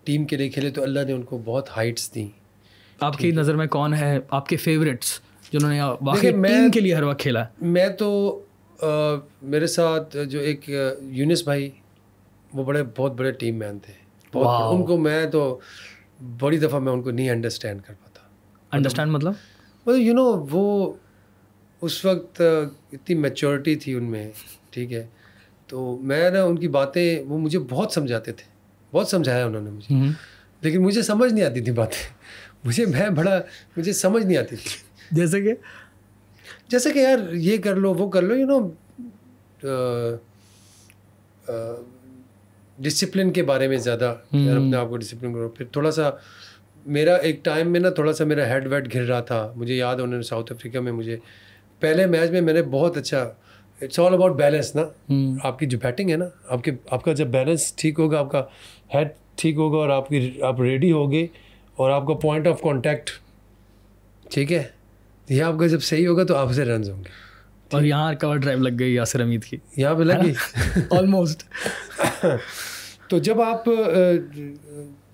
[SPEAKER 1] टीम के लिए खेले तो अल्लाह ने उनको बहुत हाइट्स दी
[SPEAKER 2] आपकी नज़र में कौन है आपके फेवरेट्स जिन्होंने मैं टीम के लिए हर वक्त खेला मैं
[SPEAKER 1] तो आ, मेरे साथ जो एक यूनिस भाई वो बड़े बहुत बड़े टीम मैन थे उनको मैं तो बड़ी दफ़ा मैं उनको नहीं अंडरस्टैंड कर पाता अंडरस्टैंड मतलब, मतलब मतलब यू नो वो उस वक्त इतनी मेचोरिटी थी उनमें ठीक है तो मैं ना उनकी बातें वो मुझे बहुत समझाते थे बहुत समझाया उन्होंने मुझे हम्म। लेकिन मुझे समझ नहीं आती थी बातें मुझे मैं बड़ा मुझे समझ नहीं आती थी जैसे कि जैसे कि यार ये कर लो वो कर लो यू नो डिसिप्लिन के बारे में ज़्यादा यार हम्म। अपने आप को डिसिप्लिन करो फिर थोड़ा सा मेरा एक टाइम में ना थोड़ा सा मेरा हेड वेड घिर रहा था मुझे याद उन्होंने साउथ अफ्रीका में मुझे पहले मैच में मैंने बहुत अच्छा इट्स ऑल अबाउट बैलेंस ना हम्म। आपकी जो बैटिंग है ना आपके आपका जब बैलेंस ठीक होगा आपका हेड ठीक होगा और आपकी आप रेडी होगे और आपका पॉइंट ऑफ कॉन्टैक्ट ठीक है यह आपका जब सही होगा तो आपसे रन होंगे और
[SPEAKER 2] यहाँ कवर ड्राइव लग गई यासर अमीद की यहाँ पे लग गई
[SPEAKER 1] ऑलमोस्ट तो जब आप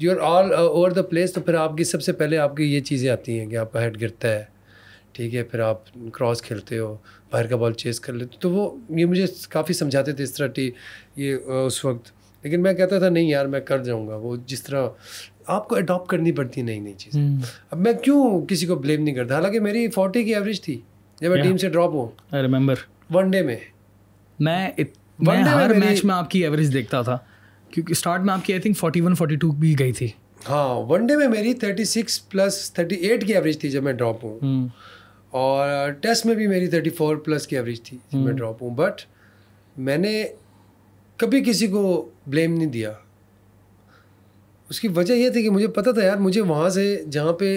[SPEAKER 1] you are all over the place तो फिर आपकी सबसे पहले आपकी ये चीज़ें आती हैं कि आपका हेड गिरता है ठीक है फिर आप क्रॉस खेलते हो बाहर का बॉल चेस कर लेते हो तो वो ये मुझे काफ़ी समझाते थे इस तरह टी ये उस वक्त लेकिन मैं कहता था नहीं यार मैं कर जाऊँगा वो जिस तरह आपको अडॉप्ट करनी पड़ती नई नई चीज़ें हम्म। अब मैं क्यों किसी को ब्लेम नहीं करता हालांकि मेरी फोर्टी की एवरेज थी जब मैं टीम से ड्रॉप हूँ आई रिमेंबर
[SPEAKER 2] वनडे में मैं मैं हर मैच में आपकी एवरेज देखता था क्योंकि स्टार्ट में आपकी I think forty one forty two भी गई थी हाँ वनडे में मेरी thirty six plus
[SPEAKER 1] thirty eight की एवरेज थी जब मैं ड्रॉप हूँ हम्म। और टेस्ट में भी मेरी थर्टी फोर प्लस की एवरेज थी जब मैं ड्रॉप हूँ बट मैंने कभी किसी को ब्लेम नहीं दिया उसकी वजह यह थी कि मुझे पता था यार मुझे वहाँ से जहाँ पे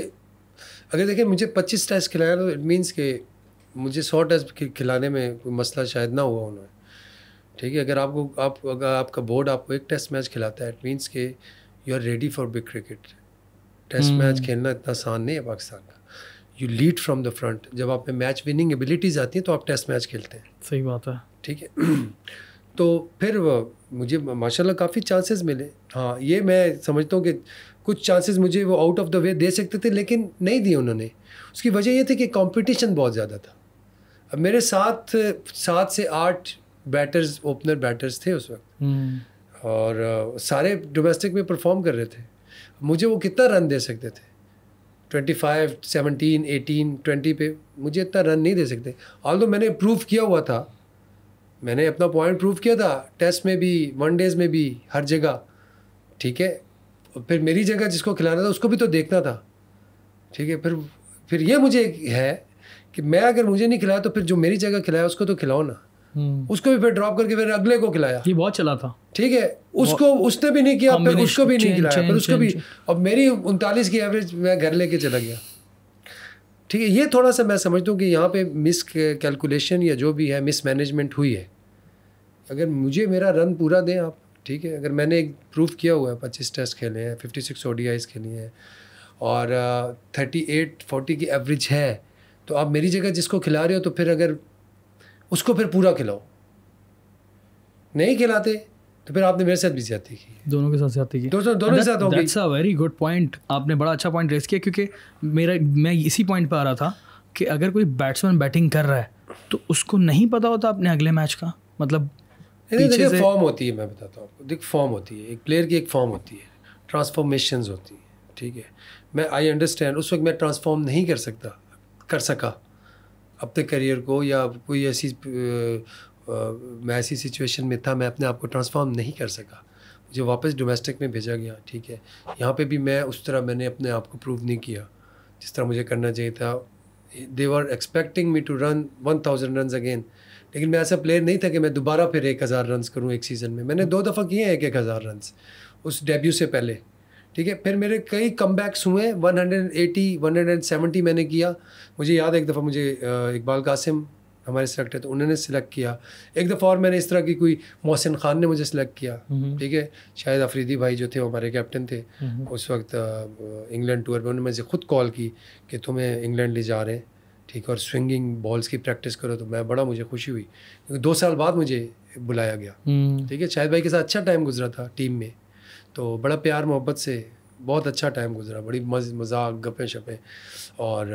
[SPEAKER 1] अगर देखें मुझे 25 टेस्ट खिलाया तो इट मीन्स के मुझे 100 टेस्ट खिलाने में कोई मसला शायद ना हुआ उन्होंने ठीक है अगर आपको आप अगर आपका बोर्ड आपको एक टेस्ट मैच खिलाता है इट मीन्स के you are ready for big cricket test match hmm. खेलना इतना आसान नहीं है पाकिस्तान का you lead from the front जब आप में मैच विनिंग एबिलिटीज़ आती हैं तो आप टेस्ट मैच खेलते हैं सही बात है ठीक है तो फिर मुझे माशाल्लाह काफ़ी चांसेस मिले हाँ ये मैं समझता हूँ कि कुछ चांसेस मुझे वो आउट ऑफ द वे दे सकते थे लेकिन नहीं दिए उन्होंने उसकी वजह ये थी कि कंपटीशन बहुत ज़्यादा था अब मेरे साथ सात से आठ बैटर्स ओपनर बैटर्स थे उस वक्त हम्म। और सारे डोमेस्टिक में परफॉर्म कर रहे थे मुझे वो कितना रन दे सकते थे twenty five seventeen eighteen twenty पे मुझे इतना रन नहीं दे सकते ऑल मैंने प्रूव किया हुआ था मैंने अपना पॉइंट प्रूव किया था टेस्ट में भी वन डेज़ में भी हर जगह ठीक है फिर मेरी जगह जिसको खिलाना था उसको भी तो देखना था ठीक है फिर फिर ये मुझे है कि मैं अगर मुझे नहीं खिलाया तो फिर जो मेरी जगह खिलाया उसको तो खिलाओ ना हम्म। उसको भी फिर ड्रॉप करके फिर अगले को खिलाया ये बहुत चला था ठीक है उसको उसने भी नहीं किया फिर उसको भी नहीं खिलाया फिर उसको भी अब मेरी उनतालीस की एवरेज मैं घर लेके चला गया ठीक है ये थोड़ा सा मैं समझता हूँ कि यहाँ पे मिस कैलकुलेशन या जो भी है मिस मैनेजमेंट हुई है अगर मुझे मेरा रन पूरा दें आप ठीक है अगर मैंने एक प्रूफ किया हुआ है पच्चीस टेस्ट खेले हैं फिफ्टी सिक्स ओडीआईस खेली हैं और थर्टी एट फोर्टी की एवरेज है तो आप मेरी जगह जिसको खिला रहे हो तो फिर अगर
[SPEAKER 2] उसको फिर पूरा खिलाओ
[SPEAKER 1] नहीं खिलाते तो फिर आपने मेरे साथ भी ज्यादा की
[SPEAKER 2] दोनों के साथ ज्यादा की दोस्तों दोनों के साथ हो गई अ वेरी गुड पॉइंट आपने बड़ा अच्छा पॉइंट रेस किया क्योंकि मेरा मैं इसी पॉइंट पर आ रहा था कि अगर कोई बैट्समैन बैटिंग कर रहा है तो उसको नहीं पता होता अपने अगले मैच का मतलब पीछे से फॉर्म होती
[SPEAKER 1] है मैं बताता हूँ आपको देख फॉर्म होती है एक प्लेयर की एक फॉर्म होती है ट्रांसफॉर्मेशन होती है ठीक है मैं आई अंडरस्टैंड उस वक्त मैं ट्रांसफॉर्म नहीं कर सकता कर सका अपने करियर को या कोई ऐसी मैं ऐसी सिचुएशन में था मैं अपने आप को ट्रांसफॉर्म नहीं कर सका मुझे वापस डोमेस्टिक में भेजा गया ठीक है यहाँ पे भी मैं उस तरह मैंने अपने आप को प्रूव नहीं किया जिस तरह मुझे करना चाहिए था they were expecting me to run one thousand run again लेकिन मैं ऐसा प्लेयर नहीं था कि मैं दोबारा फिर एक हज़ार रन करूँ एक सीज़न में मैंने दो दफ़ा किए हैं एक एक हज़ार रन उस डेब्यू से पहले ठीक है फिर मेरे कई कम बैक्स हुए 180 सेवेंटी मैंने किया मुझे याद है एक दफ़ा मुझे इकबाल कासिम हमारे सेलेक्टर तो उन्होंने सेलेक्ट किया एक दफ़ा और मैंने इस तरह की कोई मोहसिन खान ने मुझे सिलेक्ट किया हम्म। ठीक है शायद अफरीदी भाई जो थे वो हमारे कैप्टन थे हम्म। उस वक्त इंग्लैंड टूर में उन्होंने मुझे खुद कॉल की कि तुम्हें इंग्लैंड ले जा रहे हैं ठीक और स्विंगिंग बॉल्स की प्रैक्टिस करो तो मैं बड़ा मुझे खुशी हुई क्योंकि दो साल बाद मुझे बुलाया गया हम्म। ठीक है शाहिद भाई के साथ अच्छा टाइम गुजरा था टीम में तो बड़ा प्यार मोहब्बत से बहुत अच्छा टाइम गुजरा बड़ी मज मजाक गपें शपें और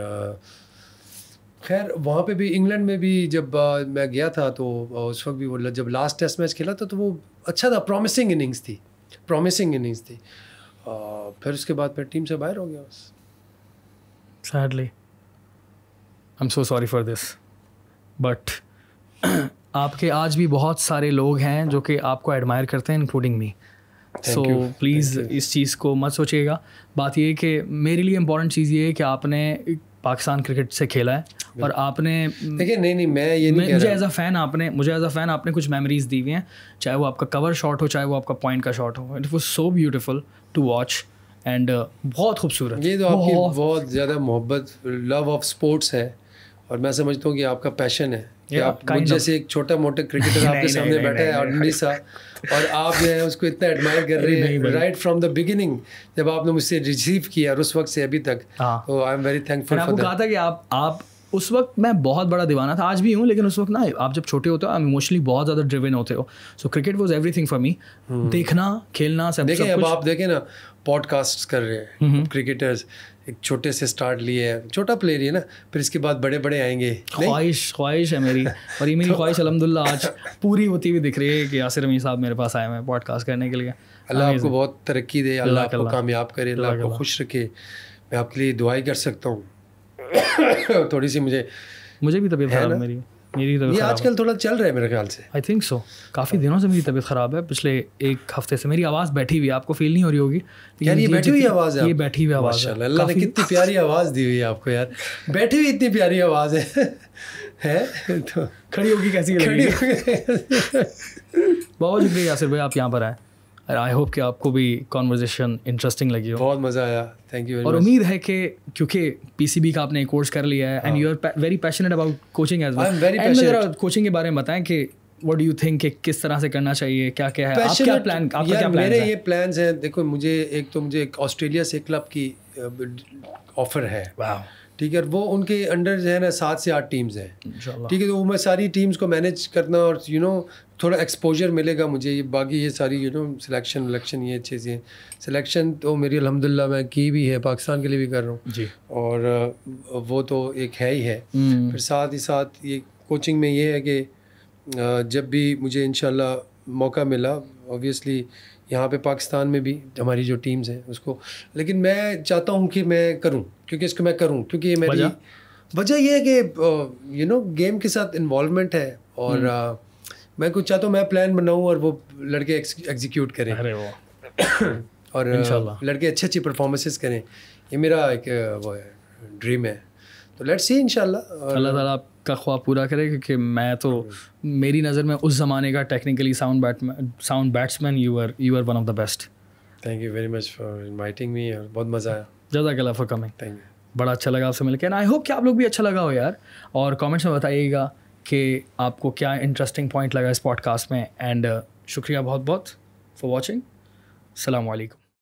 [SPEAKER 1] खैर वहाँ पे भी इंग्लैंड में भी जब आ, मैं गया था तो उस वक्त भी वो जब लास्ट टेस्ट मैच खेला था तो वो अच्छा था प्रॉमिसिंग इनिंग्स थी प्रॉमिसिंग इनिंग्स थी आ, फिर उसके बाद फिर टीम से बाहर हो गया बस
[SPEAKER 2] sadly I am so sorry for this but आपके आज भी बहुत सारे लोग हैं जो कि आपको एडमायर करते हैं इंक्लूडिंग मी सो प्लीज़ इस चीज़ को मत सोचिएगा बात यह कि मेरे लिए इंपॉर्टेंट चीज़ ये है कि आपने पाकिस्तान क्रिकेट से खेला है और आपने देखिए नहीं नहीं मैं ये नहीं मुझे एज अ फ़ैन आपने मुझे एज अ फ़ैन आपने कुछ मेमोरीज दी हुई हैं चाहे वो आपका कवर शॉट हो चाहे वो आपका पॉइंट का शॉट हो it was so beautiful to watch and बहुत खूबसूरत ये तो आपकी बहुत ज़्यादा
[SPEAKER 1] मोहब्बत लव ऑफ स्पोर्ट्स है और मैं समझता हूँ कि आपका पैशन है कि आप मुझ जैसे एक छोटा मोटा क्रिकेटर आपके सामने बैठा है और सा और आप जो है उसको इतना एडमायर कर रहे हैं राइट फ्रॉम द बिगिनिंग जब आपने मुझसे रिसीव किया और उस वक्त से अभी तक हाँ. तो I am very
[SPEAKER 2] thankful for कहा था कि आप आप उस वक्त मैं बहुत बड़ा दीवाना था आज भी हूँ लेकिन उस वक्त ना आप जब छोटे होते हो आप इमोशनली बहुत ज़्यादा ड्रिवन होते हो so cricket was everything for me देखना खेलना सब देखिए अब आप
[SPEAKER 1] देखें ना पॉडकास्ट कर रहे हैं क्रिकेटर्स एक छोटे से स्टार्ट
[SPEAKER 2] लिए है छोटा प्लेयर है ना फिर इसके बाद बड़े बड़े आएंगे ख्वाहिश ख्वाहिश है मेरी और ये मेरी तो- ख्वाहिश अलहमदिल्ला आज पूरी होती हुई दिख रही है कि यासिर अमी साहब मेरे पास आए हैं पॉडकास्ट करने के लिए अल्लाह आपको बहुत तरक्की दे अल्लाह आपको कामयाब करे अल्लाह आपको खुश रखे मैं आपके लिए दुआई कर
[SPEAKER 1] सकता हूँ थोड़ी सी मुझे
[SPEAKER 2] मुझे भी तबीयत है मेरी
[SPEAKER 1] मेरी तबीयत ये आजकल
[SPEAKER 2] थोड़ा चल रहा है मेरे ख्याल से आई थिंक सो काफ़ी दिनों से मेरी तबीयत ख़राब है पिछले एक हफ्ते से मेरी आवाज़ बैठी हुई है आपको फील नहीं हो रही होगी यार ये बैठी हुई आवाज़ है ये बैठी हुई आवाज़ है अल्लाह ने कितनी प्यारी आवाज़ दी हुई है आपको यार बैठी हुई इतनी प्यारी आवाज़ है है तो खड़ी होगी कैसी खड़ी बहुत शुक्रिया यासिर भाई आप यहाँ पर आए एंड आई होप कि आपको भी कॉन्वर्जेशन इंटरेस्टिंग लगी हो बहुत मज़ा आया थैंक यू और उम्मीद है कि क्योंकि पीसीबी का आपने कोर्स कर लिया है and you are very passionate about coaching as well coaching के बारे में बताएं कि वट डू यू थिंक किस तरह से करना चाहिए क्या क्या है Passionate, आप क्या प्लान आपका क्या मेरे है?
[SPEAKER 1] ये प्लान्स हैं देखो मुझे एक तो मुझे एक ऑस्ट्रेलिया से क्लब की ऑफर है ठीक है वो उनके अंडर जो है ना सात से आठ टीम्स हैं ठीक है तो वो मैं सारी टीम्स को मैनेज करना और यू you नो know, थोड़ा एक्सपोजर मिलेगा मुझे ये बाकी ये सारी यू नो सिलेक्शन वलेक्शन ये से सिलेक्शन तो मेरी अलहमदिल्ला मैं की भी है पाकिस्तान के लिए भी कर रहा हूँ जी और वो तो एक है ही है हम्म। फिर साथ ही साथ ये कोचिंग में ये है कि जब भी मुझे इन मौका मिला ऑब्वियसली यहाँ पे पाकिस्तान में भी हमारी जो टीम्स हैं उसको लेकिन मैं चाहता हूँ कि मैं करूँ क्योंकि इसको मैं करूँ क्योंकि ये मेरी वजह यह है कि यू नो गेम के साथ इन्वॉल्वमेंट है और हम्म। मैं कुछ चाहता हूँ मैं प्लान बनाऊँ और वो लड़के एग्जीक्यूट करें अरे वो और लड़के अच्छी अच्छी परफॉर्मेंसेस करें ये मेरा एक वो है
[SPEAKER 2] ड्रीम है तो लेट्स सी इंशाल्लाह अल्लाह ताला आपका ख्वाब पूरा करे क्योंकि मैं तो मेरी नज़र में उस ज़माने का technically sound bat sound batsman you are you are one of the best thank you very much for inviting me और बहुत मज़ा आया जजाक अल्लाह फॉर कमिंग बड़ा अच्छा लगा आपसे मिलकर आई होप कि आप लोग भी अच्छा लगा हो यार और कमेंट्स में बताइएगा कि आपको क्या इंटरेस्टिंग पॉइंट लगा इस पॉडकास्ट में एंड uh, शुक्रिया बहुत बहुत फॉर वॉचिंग सलामकुम